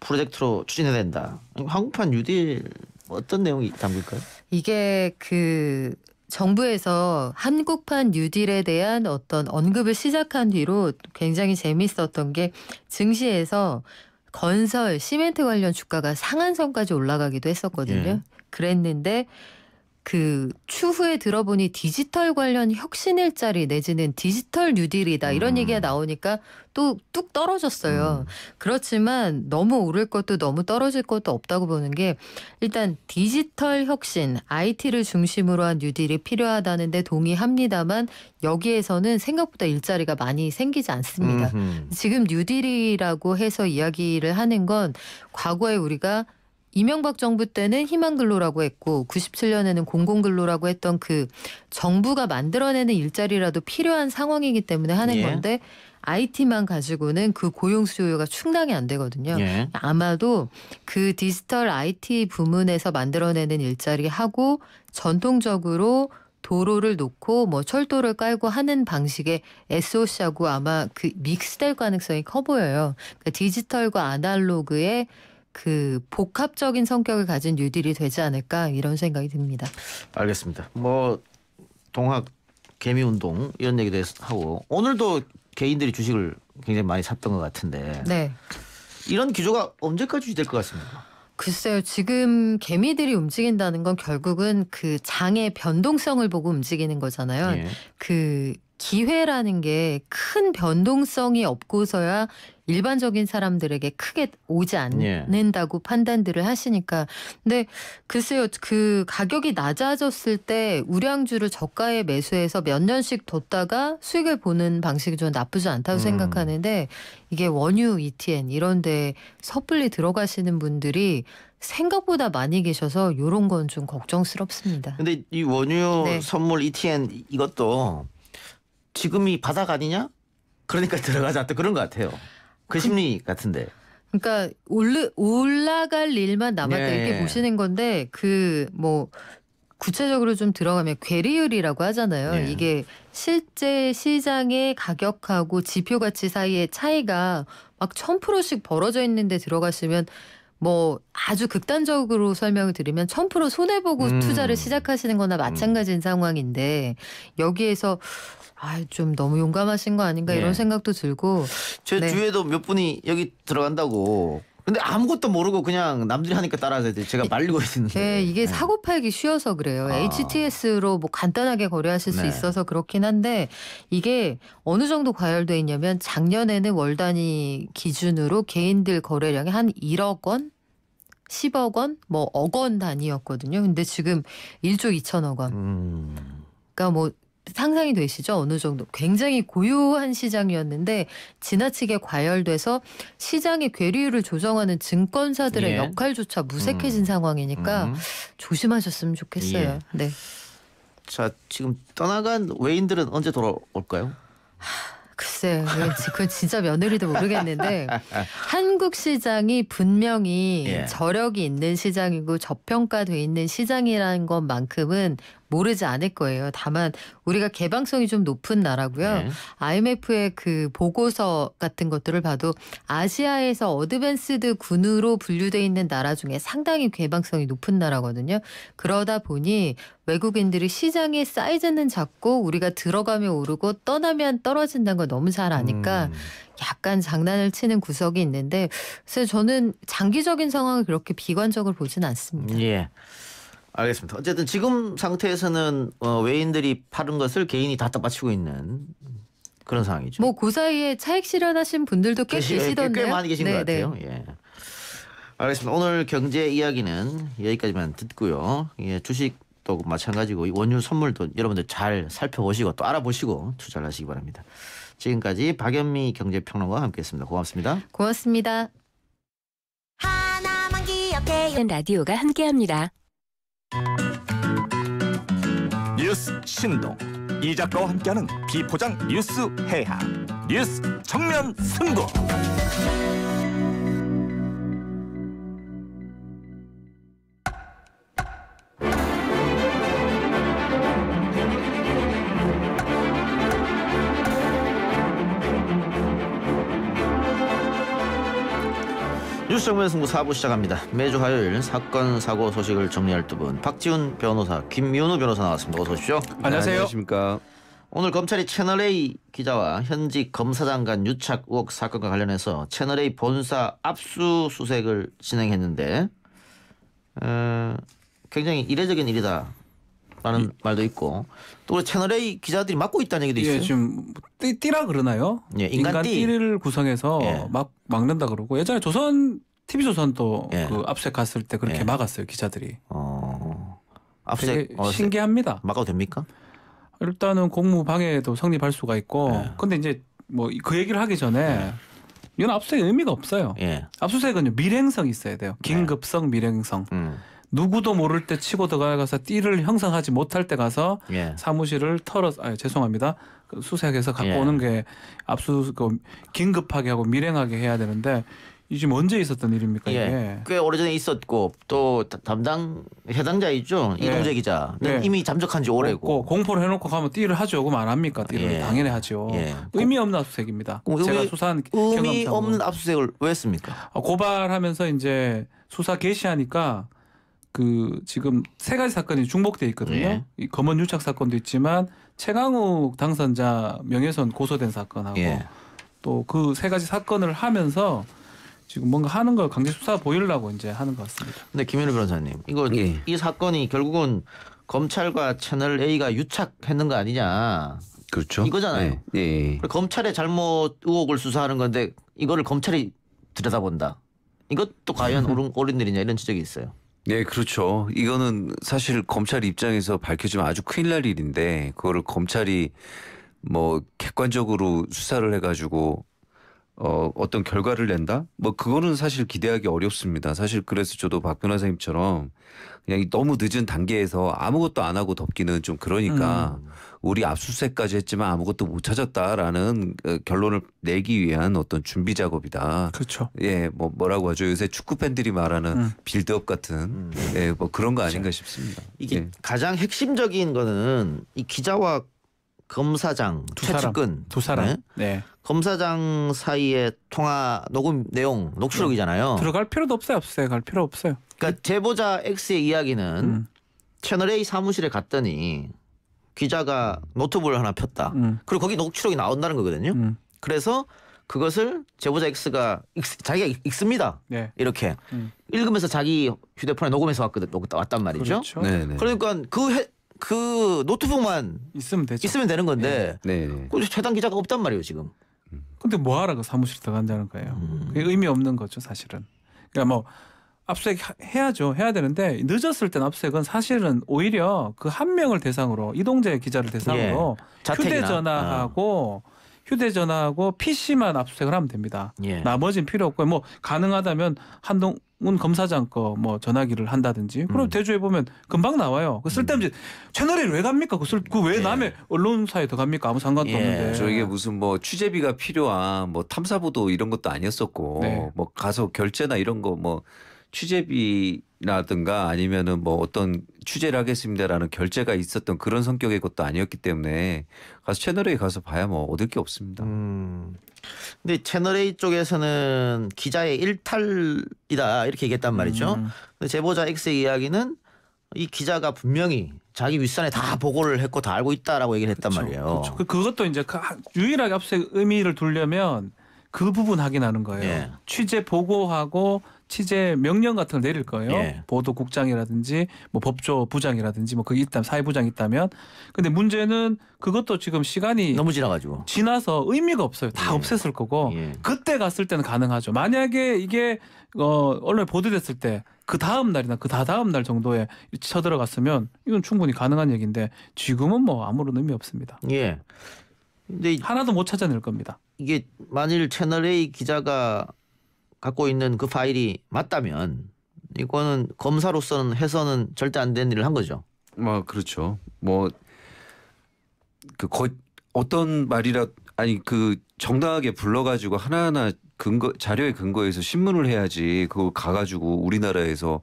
프로젝트로 추진해야 된다. 한국판 뉴딜 어떤 내용이 담길까요? 이게 그 정부에서 한국판 뉴딜에 대한 어떤 언급을 시작한 뒤로 굉장히 재미있었던 게 증시에서 건설, 시멘트 관련 주가가 상한선까지 올라가기도 했었거든요. 예. 그랬는데 그 추후에 들어보니 디지털 관련 혁신 일자리 내지는 디지털 뉴딜이다 이런 음. 얘기가 나오니까 또 뚝 떨어졌어요. 음. 그렇지만 너무 오를 것도 너무 떨어질 것도 없다고 보는 게 일단 디지털 혁신, IT를 중심으로 한 뉴딜이 필요하다는데 동의합니다만 여기에서는 생각보다 일자리가 많이 생기지 않습니다. 음흠. 지금 뉴딜이라고 해서 이야기를 하는 건 과거에 우리가 이명박 정부 때는 희망근로라고 했고 97년에는 공공근로라고 했던 그 정부가 만들어내는 일자리라도 필요한 상황이기 때문에 하는 예. 건데 IT만 가지고는 그 고용 수요가 충당이 안 되거든요. 예. 아마도 그 디지털 IT 부문에서 만들어내는 일자리하고 전통적으로 도로를 놓고 뭐 철도를 깔고 하는 방식의 SOC하고 아마 그 믹스될 가능성이 커 보여요. 그러니까 디지털과 아날로그의 그 복합적인 성격을 가진 뉴딜이 되지 않을까 이런 생각이 듭니다. 알겠습니다. 뭐 동학 개미 운동 이런 얘기도 하고 오늘도 개인들이 주식을 굉장히 많이 샀던 것 같은데 네. 이런 기조가 언제까지 유지될 것 같습니까? 글쎄요, 지금 개미들이 움직인다는 건 결국은 그 장의 변동성을 보고 움직이는 거잖아요. 예. 그 기회라는 게 큰 변동성이 없고서야 일반적인 사람들에게 크게 오지 않는다고 예. 판단들을 하시니까 근데 글쎄요 그 가격이 낮아졌을 때 우량주를 저가에 매수해서 몇 년씩 뒀다가 수익을 보는 방식이 좀 나쁘지 않다고 음. 생각하는데 이게 원유 ETN 이런 데 섣불리 들어가시는 분들이 생각보다 많이 계셔서 이런 건 좀 걱정스럽습니다. 근데 이 원유 네. 선물 ETN 이것도 지금이 바닥 아니냐? 그러니까 들어가자 또 그런 것 같아요. 그, 그 심리 같은데. 그러니까 올르, 올라갈 일만 남았다 예, 이렇게 네. 보시는 건데 그 뭐 구체적으로 좀 들어가면 괴리율이라고 하잖아요. 예. 이게 실제 시장의 가격하고 지표 가치 사이의 차이가 막 1000%씩 벌어져 있는데 들어가시면 뭐 아주 극단적으로 설명을 드리면 1000% 손해보고 음. 투자를 시작하시는 거나 마찬가지인 음. 상황인데 여기에서 아좀 너무 용감하신 거 아닌가 네. 이런 생각도 들고 제 네. 주위에도 몇 분이 여기 들어간다고 근데 아무것도 모르고 그냥 남들이 하니까 따라서 제가 말리고 있는데. 네, 이게 네. 사고 팔기 쉬워서 그래요. 아. HTS로 뭐 간단하게 거래하실 네. 수 있어서 그렇긴 한데 이게 어느 정도 과열돼 있냐면 작년에는 월 단위 기준으로 개인들 거래량이 한 1억 원 10억 원, 뭐 억 원 단위였거든요. 근데 지금 1조 2천억 원. 음. 그러니까 뭐 상상이 되시죠? 어느 정도 굉장히 고유한 시장이었는데 지나치게 과열돼서 시장의 괴리율을 조정하는 증권사들의 예. 역할조차 무색해진 음. 상황이니까 음. 조심하셨으면 좋겠어요. 예. 네. 자 지금 떠나간 외인들은 언제 돌아올까요? 글쎄, 그건 진짜 며느리도 모르겠는데 한국 시장이 분명히 예. 저력이 있는 시장이고 저평가돼 있는 시장이라는 것만큼은 모르지 않을 거예요. 다만 우리가 개방성이 좀 높은 나라고요. 네. IMF의 그 보고서 같은 것들을 봐도 아시아에서 어드밴스드 군으로 분류돼 있는 나라 중에 상당히 개방성이 높은 나라거든요. 그러다 보니 외국인들이 시장의 사이즈는 작고 우리가 들어가면 오르고 떠나면 떨어진다는 걸 너무 잘 아니까 음. 약간 장난을 치는 구석이 있는데 그래서 저는 장기적인 상황을 그렇게 비관적으로 보진 않습니다. 예. 알겠습니다. 어쨌든 지금 상태에서는 어, 외인들이 파는 것을 개인이 다 떠받치고 있는 그런 상황이죠. 뭐 그 사이에 차익 실현하신 분들도 꽤 그 시, 계시던데요. 꽤 많이 계신 네, 것 네. 같아요. 예. 알겠습니다. 오늘 경제 이야기는 여기까지만 듣고요. 예, 주식도 마찬가지고 원유 선물도 여러분들 잘 살펴보시고 또 알아보시고 투자를 하시기 바랍니다. 지금까지 박연미 경제평론가와 함께했습니다. 고맙습니다. 고맙습니다. 라디오가 함께합니다. 뉴스 신동 이 작가와 함께하는 비포장 뉴스 해학 뉴스 정면 승부 시청 면승부 4부 시작합니다. 매주 화요일 사건 사고 소식을 정리할 두 분 박지훈 변호사, 김윤우 변호사 나왔습니다. 어서 오십시오. 네, 안녕하세요. 안녕하십니까. 오늘 검찰이 채널A 기자와 현직 검사장 간 유착 의혹 사건과 관련해서 채널A 본사 압수수색을 진행했는데 어, 굉장히 이례적인 일이다. 라는 말도 있고 또 채널 A 기자들이 맡고 있다는 얘기도 예, 있어요. 예, 지금 띠, 띠라 그러나요? 예, 인간, 인간 띠. 를 구성해서 예. 막 막는다 그러고 예전에 조선 TV조선도 예. 그 압수색 갔을 때 그렇게 예. 막았어요 기자들이. 어. 압수색 어, 신기합니다. 막아도 됩니까? 일단은 공무 방해도 성립할 수가 있고, 예. 근데 이제 뭐 그 얘기를 하기 전에 예. 이건 압수수색 의미가 없어요. 예. 압수수색은 밀행성 있어야 돼요. 예. 긴급성, 밀행성. 음. 누구도 모를 때 치고 들어가서 띠를 형성하지 못할 때 가서 예. 사무실을 털어 아 죄송합니다 그 수색해서 갖고 예. 오는 게 압수 그 긴급하게 하고 밀행하게 해야 되는데 이 지금 언제 있었던 일입니까? 예. 꽤 오래전에 있었고 또 담당 해당자이죠 예. 이동재 기자. 예. 이미 잠적한 지 오래고 어, 공포를 해놓고 가면 띠를 하죠. 그럼 안 합니까? 띠를 예. 당연히 하죠. 예. 의미 없는 압수색입니다. 의 제가 수사한 의미 뭐. 없는 압수색을 왜 했습니까? 아, 고발하면서 이제 수사 개시하니까 그 지금 세 가지 사건이 중복돼 있거든요. 예. 이 검언 유착 사건도 있지만 최강욱 당선자 명예훼손 고소된 사건하고 예. 또그 세 가지 사건을 하면서 지금 뭔가 하는 걸 강제 수사 보이려고 이제 하는 것 같습니다. 근데 네, 김현우 변호사님, 이거 예. 이 사건이 결국은 검찰과 채널 A가 유착했는 거 아니냐? 그렇죠. 이거잖아요. 예. 예, 예. 검찰의 잘못 의혹을 수사하는 건데 이거를 검찰이 들여다본다. 이것도 과연 옳은 옳은 일이냐 이런 지적이 있어요. 네, 그렇죠. 이거는 사실 검찰 입장에서 밝혀지면 아주 큰일 날 일인데 그거를 검찰이 뭐 객관적으로 수사를 해가지고 어, 어떤 결과를 낸다? 뭐 그거는 사실 기대하기 어렵습니다. 사실 그래서 저도 박근하 선생님처럼 그냥 너무 늦은 단계에서 아무것도 안 하고 덮기는 좀 그러니까 음. 우리 압수수색까지 했지만 아무것도 못 찾았다라는 어, 결론을 내기 위한 어떤 준비 작업이다. 그렇죠. 예, 뭐 뭐라고 하죠? 요새 축구 팬들이 말하는 음. 빌드업 같은 음. 예, 뭐 그런 거 아닌가 그렇죠. 싶습니다. 이게 예. 가장 핵심적인 거는 이 기자와 검사장 두 최측근 사람, 두 사람 네. 네. 검사장 사이의 통화 녹음 내용 녹취록이잖아요. 네. 들어갈 필요도 없어요, 없어요. 갈 필요 없어요. 그러니까 네. 제보자 X의 이야기는 음. 채널 A 사무실에 갔더니 기자가 노트북을 하나 폈다. 음. 그리고 거기 녹취록이 나온다는 거거든요. 음. 그래서 그것을 제보자 X가 익, 자기가 읽, 습니다 네. 이렇게 음. 읽으면서 자기 휴대폰에 녹음해서 왔거든, 왔단 말이죠. 그렇죠. 네, 그러니까 그 해, 그 노트북만 있으면 되죠. 있으면 되는 건데 네. 네. 그 최단 기자가 없단 말이에요 지금. 음. 근데 뭐 하라고 사무실 들어간다는 거예요. 음. 그게 의미 없는 거죠 사실은. 그러니까 뭐 압수색 해야죠 해야 되는데 늦었을 땐 압수색은 사실은 오히려 그 한 명을 대상으로 이동재 기자를 대상으로 예. 휴대전화하고. 아. 휴대전화하고 PC만 압수수색을 하면 됩니다. 예. 나머지는 필요 없고요. 뭐 가능하다면 한동 훈 검사장 거 뭐 전화기를 한다든지 그럼 음. 대조해 보면 금방 나와요. 그 쓸데없는 음. 채널이 왜 갑니까? 그왜 그 예. 남의 언론사에 더 갑니까? 아무 상관도 예. 없는데. 저 이게 무슨 뭐 취재비가 필요한 뭐 탐사보도 이런 것도 아니었었고 네. 뭐 가서 결제나 이런 거뭐 취재비라든가 아니면은 뭐 어떤 취재를 하겠습니다라는 결제가 있었던 그런 성격의 것도 아니었기 때문에 가서 채널 A 가서 봐야 뭐 얻을 게 없습니다. 음. 근데 채널 A 쪽에서는 기자의 일탈이다 이렇게 얘기했단 말이죠. 음. 근데 제보자 X의 이야기는 이 기자가 분명히 자기 윗선에 다 보고를 했고 다 알고 있다라고 얘기를 했단 그렇죠, 말이에요. 그렇죠. 그것도 이제 그 유일하게 앞서 의미를 두려면 그 부분 확인하는 거예요. 예. 취재 보고하고 취재 명령 같은 걸 내릴 거예요. 예. 보도국장이라든지 뭐 법조부장이라든지 뭐 그게 있다면 사회부장 있다면. 근데 문제는 그것도 지금 시간이 너무 지나가지고 지나서 의미가 없어요. 다 예. 없앴을 거고 예. 그때 갔을 때는 가능하죠. 만약에 이게 어 언론에 보도됐을 때 그 다음 날이나 그 다다음 날 정도에 쳐들어갔으면 이건 충분히 가능한 얘기인데 지금은 뭐 아무런 의미 없습니다. 예. 근데 하나도 못 찾아낼 겁니다. 이게 만일 채널 A 기자가 갖고 있는 그 파일이 맞다면 이거는 검사로서는 해서는 절대 안 되는 일을 한 거죠. 뭐 아, 그렇죠. 뭐그 어떤 말이라 아니 그 정당하게 불러가지고 하나하나 근거 자료에 근거해서 신문을 해야지 그걸 가가지고 우리나라에서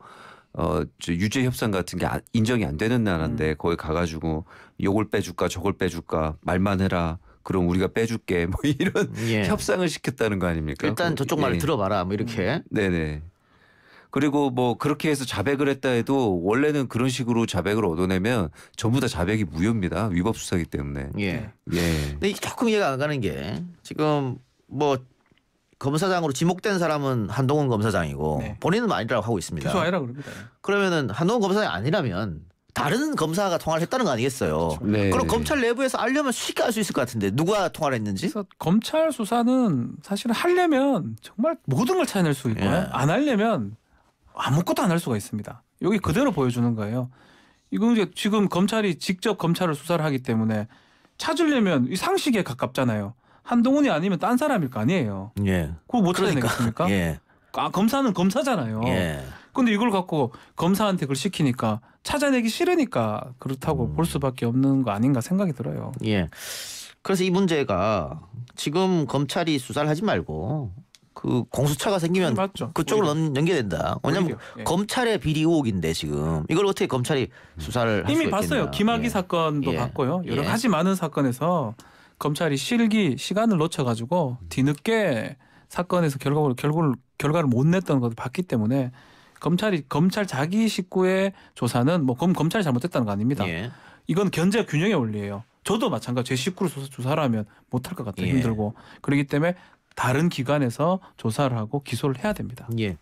어저 유죄 협상 같은 게 인정이 안 되는 나라인데 음. 거기 가가지고 요걸 빼줄까 저걸 빼줄까 말만 해라 그럼 우리가 빼줄게 뭐 이런 예. 협상을 시켰다는 거 아닙니까? 일단 저쪽 예. 말을 예. 들어봐라 뭐 이렇게. 음. 네네. 그리고 뭐 그렇게 해서 자백을 했다 해도 원래는 그런 식으로 자백을 얻어내면 전부 다 자백이 무효입니다. 위법 수사기 때문에. 예. 예. 근데 조금 이해가 안 가는 게 지금 뭐 검사장으로 지목된 사람은 한동훈 검사장이고 네. 본인은 아니라고 하고 있습니다. 계속 아니라 그럽니다. 그러면은 한동훈 검사장이 아니라면 다른 검사가 통화를 했다는 거 아니겠어요? 네. 그럼 검찰 내부에서 알려면 쉽게 알 수 있을 것 같은데 누가 통화를 했는지? 그래서 검찰 수사는 사실 하려면 정말 모든 걸 찾아낼 수 있고요. 예. 안 하려면 아무것도 안 할 수가 있습니다. 여기 그대로 보여주는 거예요. 이건 이제 지금 검찰이 직접 검찰을 수사를 하기 때문에 찾으려면 이 상식에 가깝잖아요. 한동훈이 아니면 딴 사람일 거 아니에요. 예. 그거 못 찾아내겠습니까? 그러니까. 예. 아, 검사는 검사잖아요. 예. 근데 이걸 갖고 검사한테 그걸 시키니까 찾아내기 싫으니까 그렇다고 음. 볼 수밖에 없는 거 아닌가 생각이 들어요. 예. 그래서 이 문제가 지금 검찰이 수사를 하지 말고 그 공수처가 생기면 음, 맞죠. 그쪽으로 연, 연계된다. 왜냐면 예. 검찰의 비리 의혹인데 지금 이걸 어떻게 검찰이 수사를 이미 봤어요. 김학의 예. 사건도 예. 봤고요. 여러 예. 가지 많은 사건에서 검찰이 실기 시간을 놓쳐 가지고 뒤늦게 사건에서 결과를 결과를 결과를 못 냈던 것도 봤기 때문에 검찰이 검찰 자기 식구의 조사는 뭐 검, 검찰이 잘못했다는 거 아닙니다. 예. 이건 견제 균형의 원리예요. 저도 마찬가지 제 식구를 조사하면 못할 것 같아요. 예. 힘들고 그러기 때문에 다른 기관에서 조사를 하고 기소를 해야 됩니다. 예.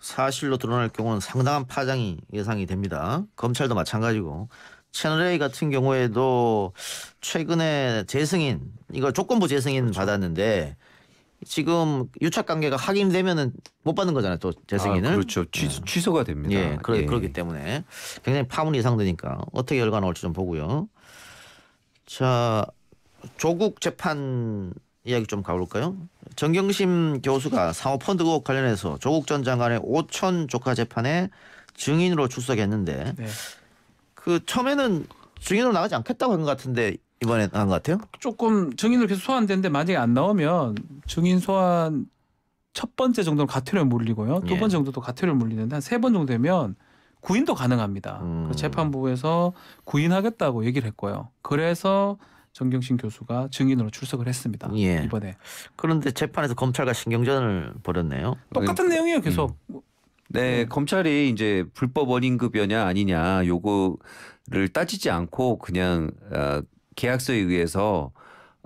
사실로 드러날 경우는 상당한 파장이 예상이 됩니다. 검찰도 마찬가지고 채널A 같은 경우에도 최근에 재승인 이거 조건부 재승인 그렇죠. 받았는데 지금 유착 관계가 확인되면은 못 받는 거잖아요. 또 재승인을. 아, 그렇죠. 취, 네. 소가 됩니다. 예, 그러, 예. 그렇기 때문에 굉장히 파문이 예상되니까 어떻게 결과 나올지 좀 보고요. 자, 조국 재판 이야기 좀 가볼까요? 정경심 교수가 사모펀드 의혹 관련해서 조국 전 장관의 오천 조카 재판에 증인으로 출석했는데 네. 그 처음에는 증인으로 나가지 않겠다고 한 것 같은데 이번에 나온 것 같아요? 조금 증인으 계속 소환되는데 만약에 안 나오면 증인 소환 첫 번째 정도는 과태료 물리고요. 두 예. 번째 정도도 과태료 물리는데 한 세 번 정도 되면 구인도 가능합니다. 음. 재판부에서 구인하겠다고 얘기를 했고요. 그래서 정경심 교수가 증인으로 출석을 했습니다. 예. 이번에. 그런데 재판에서 검찰과 신경전을 벌였네요. 똑같은 음. 내용이에요. 계속. 음. 네, 네. 검찰이 이제 불법 원인급여냐 아니냐 요거를 따지지 않고 그냥 어, 계약서에 의해서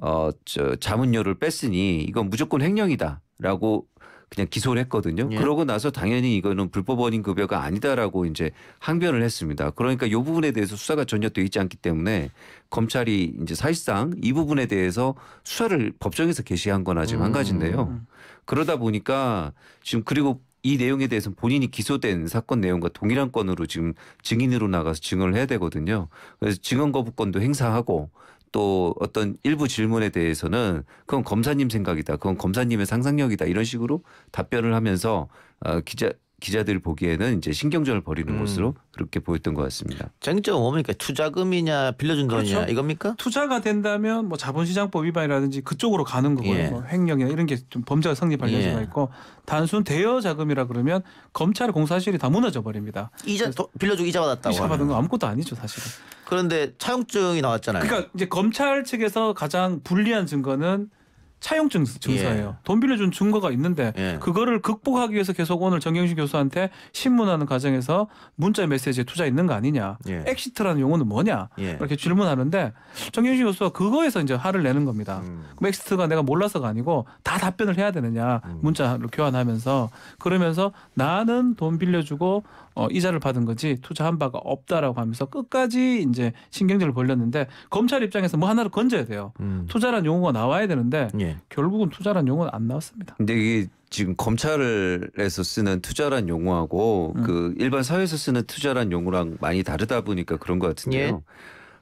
어, 저 자문료를 뺐으니 이건 무조건 횡령이다라고 그냥 기소를 했거든요. 예. 그러고 나서 당연히 이거는 불법원인 급여가 아니다라고 이제 항변을 했습니다. 그러니까 이 부분에 대해서 수사가 전혀 돼 있지 않기 때문에 검찰이 이제 사실상 이 부분에 대해서 수사를 법정에서 개시한 건 아직 음. 한 가지인데요. 음. 그러다 보니까 지금 그리고 이 내용에 대해서는 본인이 기소된 사건 내용과 동일한 건으로 지금 증인으로 나가서 증언을 해야 되거든요. 그래서 증언 거부권도 행사하고 또 어떤 일부 질문에 대해서는 그건 검사님 생각이다. 그건 검사님의 상상력이다. 이런 식으로 답변을 하면서 어, 기자 기자들 보기에는 이제 신경전을 벌이는 음. 모으로 그렇게 보였던 것 같습니다. 쟁점 뭡니까? 투자금이냐 빌려준 돈이냐 그렇죠. 이겁니까? 투자가 된다면 뭐 자본시장법 위반이라든지 그쪽으로 가는 거고요. 예. 뭐 횡령이나 이런 게 좀 범죄가 성립할 예. 여지가 있고 단순 대여 자금이라 그러면 검찰 공사실이 다 무너져 버립니다. 이자 빌려주고 이자 받았다고. 이자 받은 거 아무것도 아니죠 사실은. 그런데 차용증이 나왔잖아요. 그러니까 이제 검찰 측에서 가장 불리한 증거는 차용 증서예요. 예. 돈 빌려준 증거가 있는데 예. 그거를 극복하기 위해서 계속 오늘 정경심 교수한테 신문하는 과정에서 문자 메시지에 투자 있는 거 아니냐. 예. 엑시트라는 용어는 뭐냐. 예. 이렇게 질문하는데 정경심 교수가 그거에서 이제 화를 내는 겁니다. 음. 그럼 엑시트가 내가 몰라서가 아니고 다 답변을 해야 되느냐. 음. 문자로 교환하면서 그러면서 나는 돈 빌려주고 어, 이자를 받은 거지 투자한 바가 없다라고 하면서 끝까지 이제 신경질을 벌렸는데 검찰 입장에서 뭐 하나를 건져야 돼요. 음. 투자란 용어가 나와야 되는데 예. 결국은 투자란 용어는 안 나왔습니다. 근데 이게 지금 검찰에서 쓰는 투자란 용어하고 음. 그 일반 사회에서 쓰는 투자란 용어랑 많이 다르다 보니까 그런 것 같은데요. 예.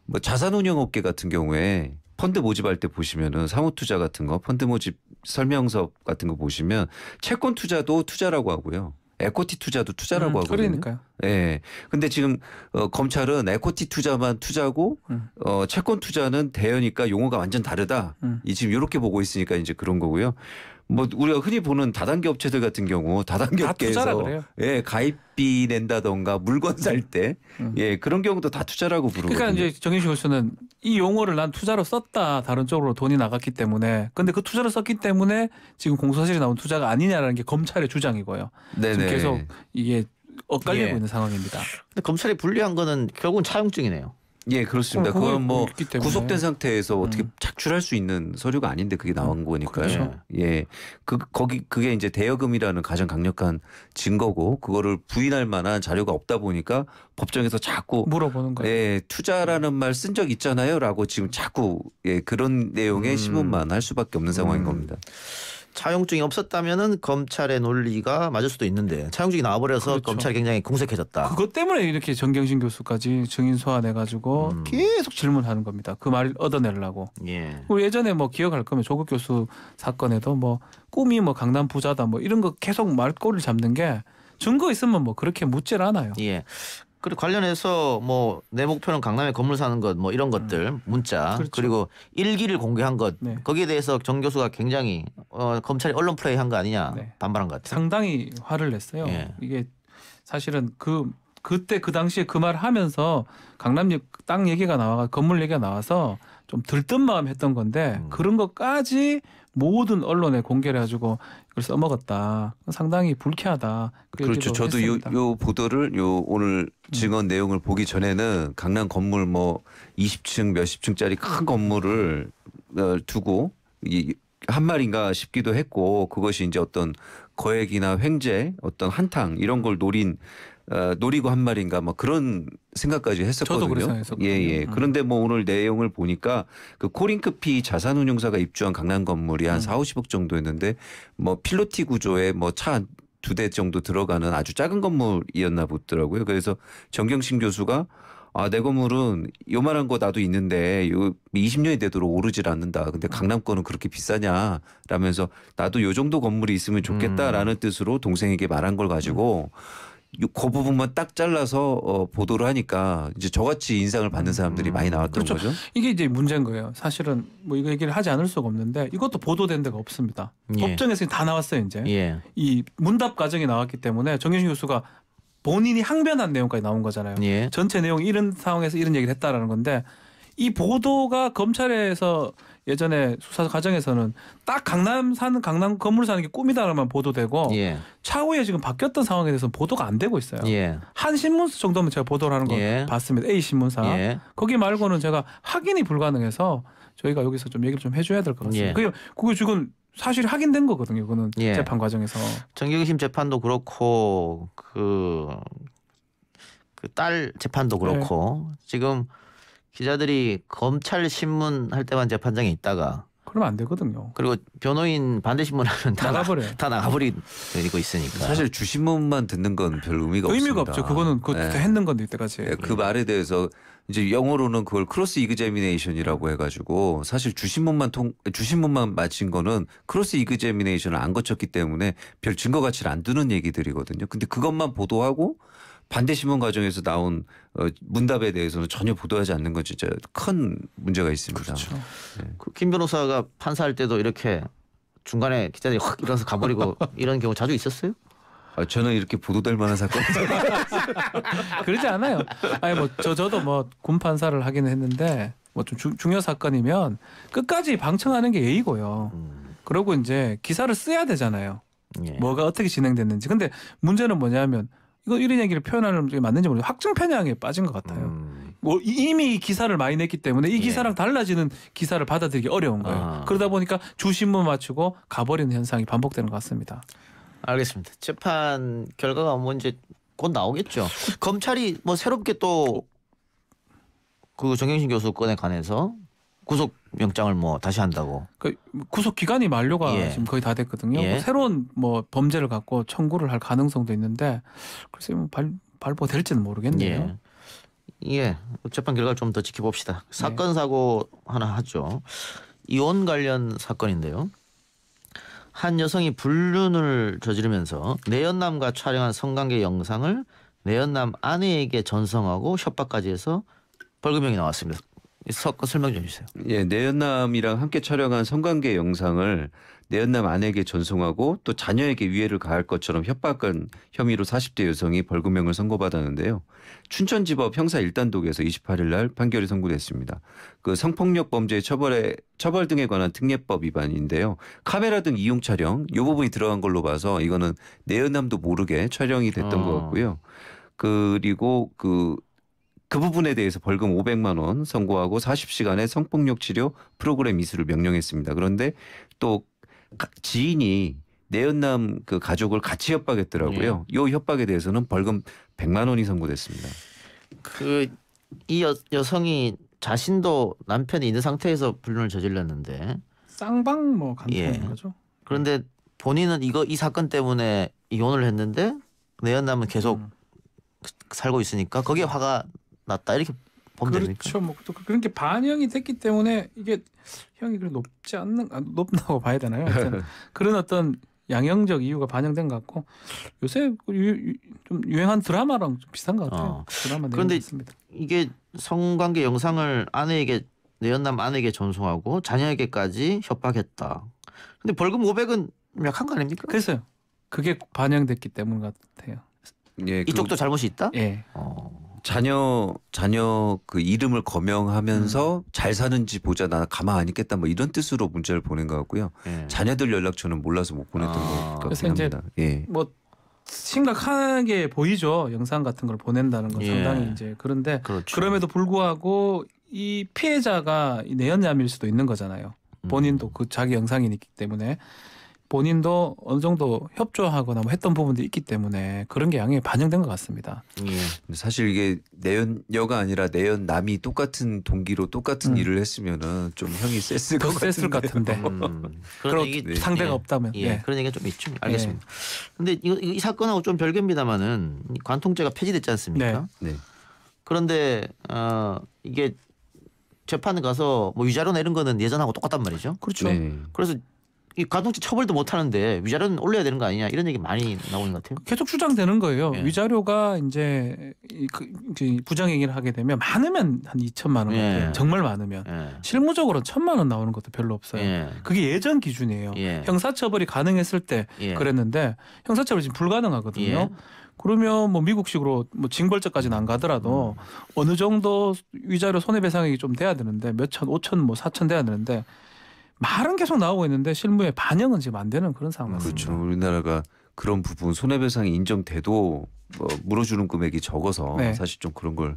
뭐 자산운용업계 같은 경우에 펀드 모집할 때 보시면은 사모 투자 같은 거 펀드 모집 설명서 같은 거 보시면 채권 투자도 투자라고 하고요. 에코티 투자도 투자라고 음, 하거든요. 그러니까요. 예. 근데 지금 어, 검찰은 에코티 투자만 투자고 음. 어, 채권 투자는 대여니까 용어가 완전 다르다. 음. 이 지금 이렇게 보고 있으니까 이제 그런 거고요. 뭐 우리가 흔히 보는 다단계 업체들 같은 경우 다단계 업계에서 예 가입비 낸다던가 물건 살 때예 음. 음. 예, 그런 경우도 다 투자라고 부르거든 그러니까 이제 정윤식 교수는 이 용어를 난 투자로 썼다 다른 쪽으로 돈이 나갔기 때문에 근데 그 투자를 썼기 때문에 지금 공소사실이 나온 투자가 아니냐라는 게 검찰의 주장이고요. 네네. 계속 이게 엇갈리고 예. 있는 상황입니다. 근데 검찰이 불리한 거는 결국은 차용증이네요. 예, 그렇습니다. 그건 뭐 구속된 상태에서 음. 어떻게 착출할 수 있는 서류가 아닌데 그게 나온 음, 거니까요. 그렇죠. 예, 그 거기 그게 이제 대여금이라는 가장 강력한 증거고 그거를 부인할 만한 자료가 없다 보니까 법정에서 자꾸 물어보는 거예요. 예, 투자라는 말 쓴 적 있잖아요라고 지금 자꾸 예 그런 내용의 음. 신문만 할 수밖에 없는 상황인 음. 겁니다. 차용증이 없었다면은 검찰의 논리가 맞을 수도 있는데 차용증이 나와버려서 그렇죠. 검찰이 굉장히 궁색해졌다. 그것 때문에 이렇게 정경심 교수까지 증인 소환해가지고 음. 계속 질문하는 겁니다. 그 말을 얻어내려고. 예. 우리 예전에 뭐 기억할 거면 조국 교수 사건에도 뭐 꿈이 뭐 강남 부자다 뭐 이런 거 계속 말꼬리를 잡는 게 증거 있으면 뭐 그렇게 묻질 않아요. 예. 그리고 관련해서 뭐 내 목표는 강남에 건물 사는 것 뭐 이런 것들 음. 문자 그렇죠. 그리고 일기를 공개한 것 네. 거기에 대해서 정 교수가 굉장히 어, 검찰이 언론 플레이 한 거 아니냐 네. 반발한 것 같아요. 상당히 화를 냈어요. 예. 이게 사실은 그 그때 그 당시에 그 말 하면서 강남 땅 얘기가 나와 가 건물 얘기가 나와서 좀 들뜬 마음 했던 건데 음. 그런 것까지 모든 언론에 공개를 해가지고 이걸 써먹었다. 상당히 불쾌하다. 그 그렇죠 저도 요, 요 보도를 요 오늘 음. 증언 음. 내용을 보기 전에는 강남 건물 뭐 20층 몇십 층짜리 큰 음. 건물을 어, 두고 이, 한 말인가 싶기도 했고 그것이 이제 어떤 거액이나 횡재 어떤 한탕 이런 걸 노린 어, 노리고 한 말인가 뭐 그런 생각까지 했었거든요. 저도 예예. 예. 예. 음. 그런데 뭐 오늘 내용을 보니까 그 코링크피 자산운용사가 입주한 강남 건물이 한 음. 4, 50억 정도였는데 뭐 필로티 구조에 뭐 차 두 대 정도 들어가는 아주 작은 건물이었나 보더라고요. 그래서 정경심 교수가 아, 내 건물은 요만한 거 나도 있는데 요 20년이 되도록 오르질 않는다. 근데 음. 강남 권은 그렇게 비싸냐? 라면서 나도 요 정도 건물이 있으면 좋겠다라는 음. 뜻으로 동생에게 말한 걸 가지고 음. 그 부분만 딱 잘라서 어, 보도를 하니까 이제 저같이 인상을 받는 사람들이 음. 많이 나왔던 그렇죠. 거죠. 이게 이제 문제인 거예요. 사실은 뭐 이거 얘기를 하지 않을 수가 없는데 이것도 보도된 데가 없습니다. 예. 법정에서 다 나왔어요 이제. 예. 이 문답 과정이 나왔기 때문에 정윤식 교수가 본인이 항변한 내용까지 나온 거잖아요. 예. 전체 내용 이런 상황에서 이런 얘기를 했다라는 건데 이 보도가 검찰에서 예전에 수사 과정에서는 딱 강남 사는 강남 건물 사는 게 꿈이다라만 보도되고 예. 차후에 지금 바뀌었던 상황에 대해서 보도가 안 되고 있어요. 예. 한 신문사 정도면 제가 보도를 하는 걸 예. 봤습니다. A 신문사 예. 거기 말고는 제가 확인이 불가능해서 저희가 여기서 좀 얘기를 좀 해줘야 될 것 같습니다. 예. 그게 그게 지금 사실 확인된 거거든요. 그거는 예. 재판 과정에서 정경심 재판도 그렇고 그 그 딸 재판도 그렇고 네. 지금 기자들이 검찰 신문 할 때만 재판장에 있다가 그러면 안 되거든요. 그리고 변호인 반대 신문하면 다 나가버려. 다 나가버리고 있으니까. 사실 주신문만 듣는 건 별 의미가 없습니다. 의미가 없죠. 그거는 그때 네. 했는 건데 이때까지. 네. 그 말에 대해서 이제 영어로는 그걸 크로스 이그제미네이션이라고 해가지고 사실 주신문만 통 주신문만 마친 거는 크로스 이그제미네이션을 안 거쳤기 때문에 별 증거 가치를 안 두는 얘기들이거든요. 근데 그것만 보도하고 반대 신문 과정에서 나온 어, 문답에 대해서는 전혀 보도하지 않는 건 진짜 큰 문제가 있습니다. 그렇죠. 네. 그김 변호사가 판사할 때도 이렇게 중간에 기자들이 확일어서 가버리고 이런 경우 자주 있었어요? 아, 저는 이렇게 보도될 만한 사건 그러지 않아요. 아니 뭐 저 저도 뭐 군판사를 하기는 했는데 뭐 좀 중요 사건이면 끝까지 방청하는 게 예의고요. 음. 그러고 이제 기사를 써야 되잖아요. 예. 뭐가 어떻게 진행됐는지. 근데 문제는 뭐냐면 이거 이런 얘기를 표현하는 게 맞는지 모르겠어 확증 편향에 빠진 것 같아요. 음. 뭐 이미 기사를 많이 냈기 때문에 이 예. 기사랑 예. 달라지는 기사를 받아들이기 어려운 거예요. 아. 그러다 보니까 주신문 맞추고 가버리는 현상이 반복되는 것 같습니다. 알겠습니다. 재판 결과가 뭔지 뭐 곧 나오겠죠. 검찰이 뭐 새롭게 또 그 정경심 교수 건에 관해서 구속 영장을 뭐 다시 한다고. 그 구속 기간이 만료가 예. 지금 거의 다 됐거든요. 예. 뭐 새로운 뭐 범죄를 갖고 청구를 할 가능성도 있는데 글쎄 뭐 발, 발부될지는 모르겠네요. 예. 예. 재판 결과를 좀 더 지켜봅시다. 네. 사건 사고 하나 하죠. 이혼 관련 사건인데요. 한 여성이 불륜을 저지르면서 내연남과 촬영한 성관계 영상을 내연남 아내에게 전송하고 협박까지 해서 벌금형이 나왔습니다. 섞어 그 설명 좀주세요 예, 내연남이랑 함께 촬영한 성관계 영상을 내연남 아내에게 전송하고 또 자녀에게 위해를 가할 것처럼 협박한 혐의로 40대 여성이 벌금형을 선고받았는데요. 춘천지법 형사 1단독에서 28일 날 판결이 선고됐습니다. 그 성폭력 범죄 처벌에 처벌 등에 관한 특례법 위반인데요. 카메라 등 이용 촬영 요 부분이 들어간 걸로 봐서 이거는 내연남도 모르게 촬영이 됐던 아. 것 같고요. 그리고 그그 부분에 대해서 벌금 500만 원 선고하고 40시간의 성폭력 치료 프로그램 이수를 명령했습니다. 그런데 또 지인이 내연남 그 가족을 같이 협박했더라고요. 예. 요 협박에 대해서는 벌금 100만 원이 선고됐습니다. 그 이 여성이 자신도 남편이 있는 상태에서 불륜을 저질렀는데 쌍방 뭐 간통인 예. 거죠. 그런데 본인은 이거 이 사건 때문에 이혼을 했는데 내연남은 계속 음. 살고 있으니까 거기에 화가 낮다 이렇게 보면 그니까 그렇죠. 뭐또 그, 그런 게 반영이 됐기 때문에 이게 형이 그 높지 않는 아, 높다고 봐야 되나요? 그런 어떤 양형적 이유가 반영된 것 같고 요새 그 유, 유, 좀 유행한 드라마랑 좀 비슷한 것 같아요. 어. 드라마 그런데 있습니다. 이게 성관계 영상을 아내에게 내연남 아내에게 전송하고 자녀에게까지 협박했다. 근데 벌금 500은 약한 거 아닙니까? 그래서요. 그게 반영됐기 때문 같아요. 예, 이쪽도 그 잘못이 있다? 예. 어. 자녀 자녀 그 이름을 거명하면서 음. 잘 사는지 보자 나 가만 안 있겠다 뭐 이런 뜻으로 문자를 보낸 것 같고요. 예. 자녀들 연락처는 몰라서 못 보냈던 아. 것 같긴 니다 예. 뭐 심각하게 보이죠 영상 같은 걸 보낸다는 건 예. 상당히 이제 그런데 그렇죠. 그럼에도 불구하고 이 피해자가 내연남일 수도 있는 거잖아요. 본인도 음. 그 자기 영상이기 때문에 본인도 어느 정도 협조하거나 뭐 했던 부분도 있기 때문에 그런 게 양에 반영된 것 같습니다. 예. 사실 이게 내연녀가 아니라 내연남이 똑같은 동기로 똑같은 음. 일을 했으면은 좀 형이 셌을 것 셌을 같은데. 음. 그런 얘기 그 상대가 예. 없다면. 예. 예. 그런 얘기가 좀 있죠. 알겠습니다. 예. 근데 이이 사건하고 좀 별개입니다만은 관통죄가 폐지됐지 않습니까? 네. 네. 그런데 어 이게 재판 가서 뭐 위자료나 이 거는 예전하고 똑같단 말이죠. 그렇죠. 네. 그래서 이가동치 처벌도 못 하는데 위자료는 올려야 되는 거 아니냐 이런 얘기 많이 나오는 것 같아요. 계속 주장되는 거예요. 예. 위자료가 이제 그 부장 행위를 하게 되면 많으면 한 2천만 원 예. 정말 많으면 예. 실무적으로 천만 원 나오는 것도 별로 없어요. 예. 그게 예전 기준이에요. 예. 형사처벌이 가능했을 때 예. 그랬는데 형사처벌이 지금 불가능하거든요. 예. 그러면 뭐 미국식으로 뭐징벌적까지는안 가더라도 음. 어느 정도 위자료 손해배상액이 좀 돼야 되는데 몇천, 오천, 뭐 사천 돼야 되는데 말은 계속 나오고 있는데 실무에 반영은 지금 안 되는 그런 상황 같습니다. 그렇죠. 우리나라가 그런 부분 손해배상이 인정돼도 뭐 물어주는 금액이 적어서 네. 사실 좀 그런 걸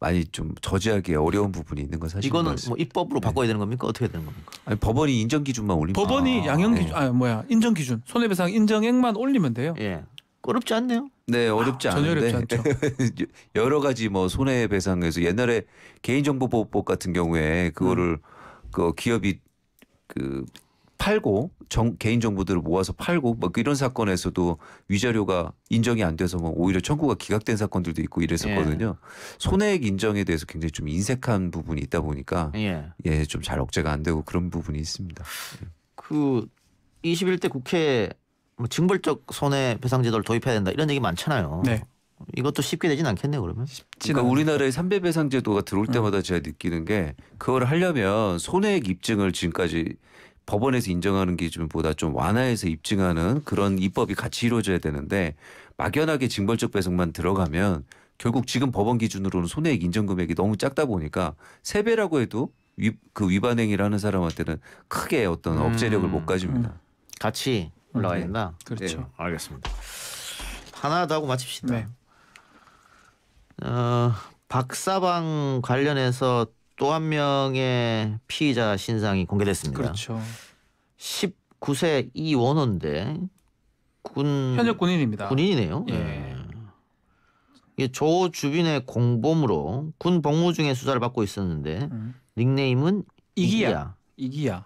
많이 좀 저지하기 어려운 부분이 있는 건 사실 이거는 뭐 입법으로 바꿔야 되는 겁니까 어떻게 되는 겁니까? 아니, 법원이 인정 기준만 올리면 법원이 아, 양형 네. 기준 네. 아 뭐야 인정 기준 손해배상 인정액만 올리면 돼요. 예. 어렵지 않네요. 네, 어렵지 아, 않은데 어렵지 여러 가지 뭐 손해배상에서 옛날에 개인정보보호법 같은 경우에 그거를 음. 그 기업이 그 팔고 정, 개인 정보들을 모아서 팔고 막 이런 사건에서도 위자료가 인정이 안 돼서 뭐 오히려 청구가 기각된 사건들도 있고 이랬었거든요. 예. 손해액 인정에 대해서 굉장히 좀 인색한 부분이 있다 보니까 예, 예 좀잘 억제가 안 되고 그런 부분이 있습니다. 예. 그 21대 국회 뭐 징벌적 손해배상제도를 도입해야 된다 이런 얘기 많잖아요. 네. 이것도 쉽게 되진 않겠네 그러면. 그러니까 우리나라의 삼배배상제도가 들어올 음. 때마다 음. 제가 느끼는 게 그걸 하려면 손해액 입증을 지금까지 법원에서 인정하는 기준보다 좀 완화해서 입증하는 그런 입법이 같이 이루어져야 되는데 막연하게 징벌적 배상만 들어가면 결국 지금 법원 기준으로는 손해액 인정 금액이 너무 작다 보니까 세배라고 해도 위, 그 위반 행위를 하는 사람한테는 크게 어떤 음. 억제력을 못 가집니다. 음. 같이 올라가야 된다. 네. 그렇죠. 네. 알겠습니다. 하나 더 하고 마칩시다. 네. 어, 박사방 관련해서 또 한 명의 피의자 신상이 공개됐습니다. 그렇죠. 19세 이원호인데 군 현역 군인입니다. 군인이네요. 예. 네. 조 주빈의 공범으로 군 복무 중에 수사를 받고 있었는데 음. 닉네임은 이기야. 이기야.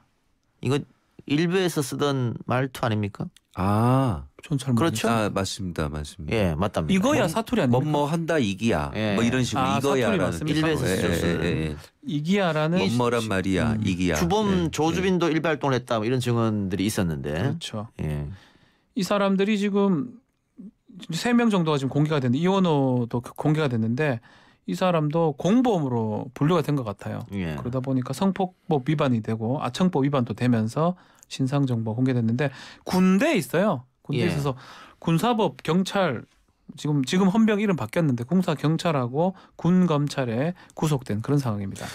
이거 일베에서 쓰던 말투 아닙니까? 아, 촌철 그렇죠. 아, 맞습니다, 맞습니다. 예, 맞답니다. 이거야 뭐, 사투리 아닙니까? 뭐뭐 뭐 한다 이기야, 예. 뭐 이런 식으로 아, 사투리 이거야라는 일베에서 쓰셨어요. 예, 예, 예. 이기야라는 뭐뭐란 말이야, 음. 이기야. 주범 예, 예. 조주빈도 일발 활동했다 뭐 이런 증언들이 있었는데. 그렇죠. 예. 이 사람들이 지금 세 명 정도가 지금 공개가 됐는데 이원호도 그 공개가 됐는데 이 사람도 공범으로 분류가 된 것 같아요. 예. 그러다 보니까 성폭법 위반이 되고 아청법 위반도 되면서 신상 정보 공개됐는데 군대에 있어요. 군대에 예. 있어서 군사법 경찰 지금 지금 헌병 이름 바뀌었는데 공사 경찰하고 군 검찰에 구속된 그런 상황입니다.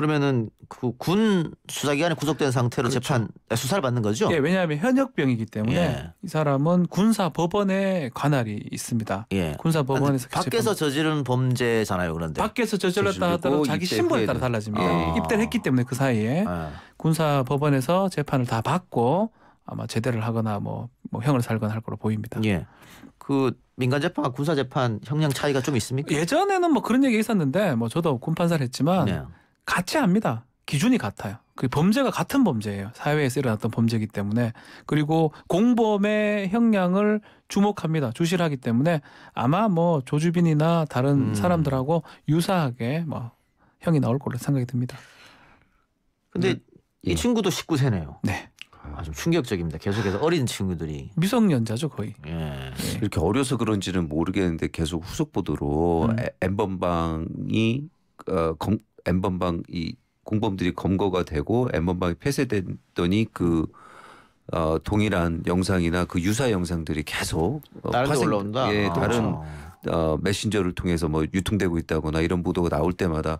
그러면은 그 군 수사기관에 구속된 상태로 그렇죠. 재판 아, 수사를 받는 거죠? 예, 왜냐하면 현역병이기 때문에 예. 이 사람은 군사 법원에 관할이 있습니다. 예. 군사 법원에서 밖에서 저지른 범죄잖아요, 그런데 밖에서 저질렀다 하더라도 예, 자기 신분에 따라 달라집니다. 아. 입대를 했기 때문에 그 사이에 아. 군사 법원에서 재판을 다 받고 아마 제대를 하거나 뭐, 뭐 형을 살거나 할 거로 보입니다. 예. 그 민간 재판과 군사 재판 형량 차이가 좀 있습니까? 예전에는 뭐 그런 얘기 있었는데 뭐 저도 군 판사를 했지만 네. 같이 합니다. 기준이 같아요. 그 범죄가 같은 범죄예요. 사회에서 일어났던 범죄이기 때문에 그리고 공범의 형량을 주목합니다. 주실하기 때문에 아마 뭐 조주빈이나 다른 음. 사람들하고 유사하게 뭐 형이 나올 걸로 생각이 듭니다. 근데 네. 이 예. 친구도 19세네요. 네. 아, 좀 충격적입니다. 계속해서 어린 친구들이 미성년자죠 거의. 예. 예. 이렇게 어려서 그런지는 모르겠는데 계속 후속 보도로 음. 엠번방이 어, 검, 엠번방 이 공범들이 검거가 되고 엠번방이 폐쇄됐더니 그 어, 동일한 영상이나 그 유사 영상들이 계속 어, 다른 파생, 올라온다. 예, 다른 그렇죠. 어, 메신저를 통해서 뭐 유통되고 있다거나 이런 보도가 나올 때마다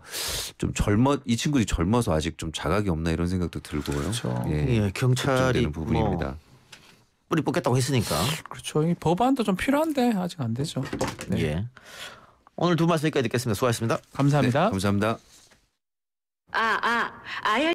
좀 젊어 이 친구들이 젊어서 아직 좀 자각이 없나 이런 생각도 들고요. 그렇죠. 예, 예, 경찰이 뭐 부분입니다. 뭐 뿌리 뽑겠다고 했으니까. 그렇죠. 이 법안도 좀 필요한데 아직 안 되죠. 예. 네. 예. 오늘 두 말씀 여기까지 듣겠습니다. 수고하셨습니다. 감사합니다. 네, 감사합니다. 啊啊哎呀！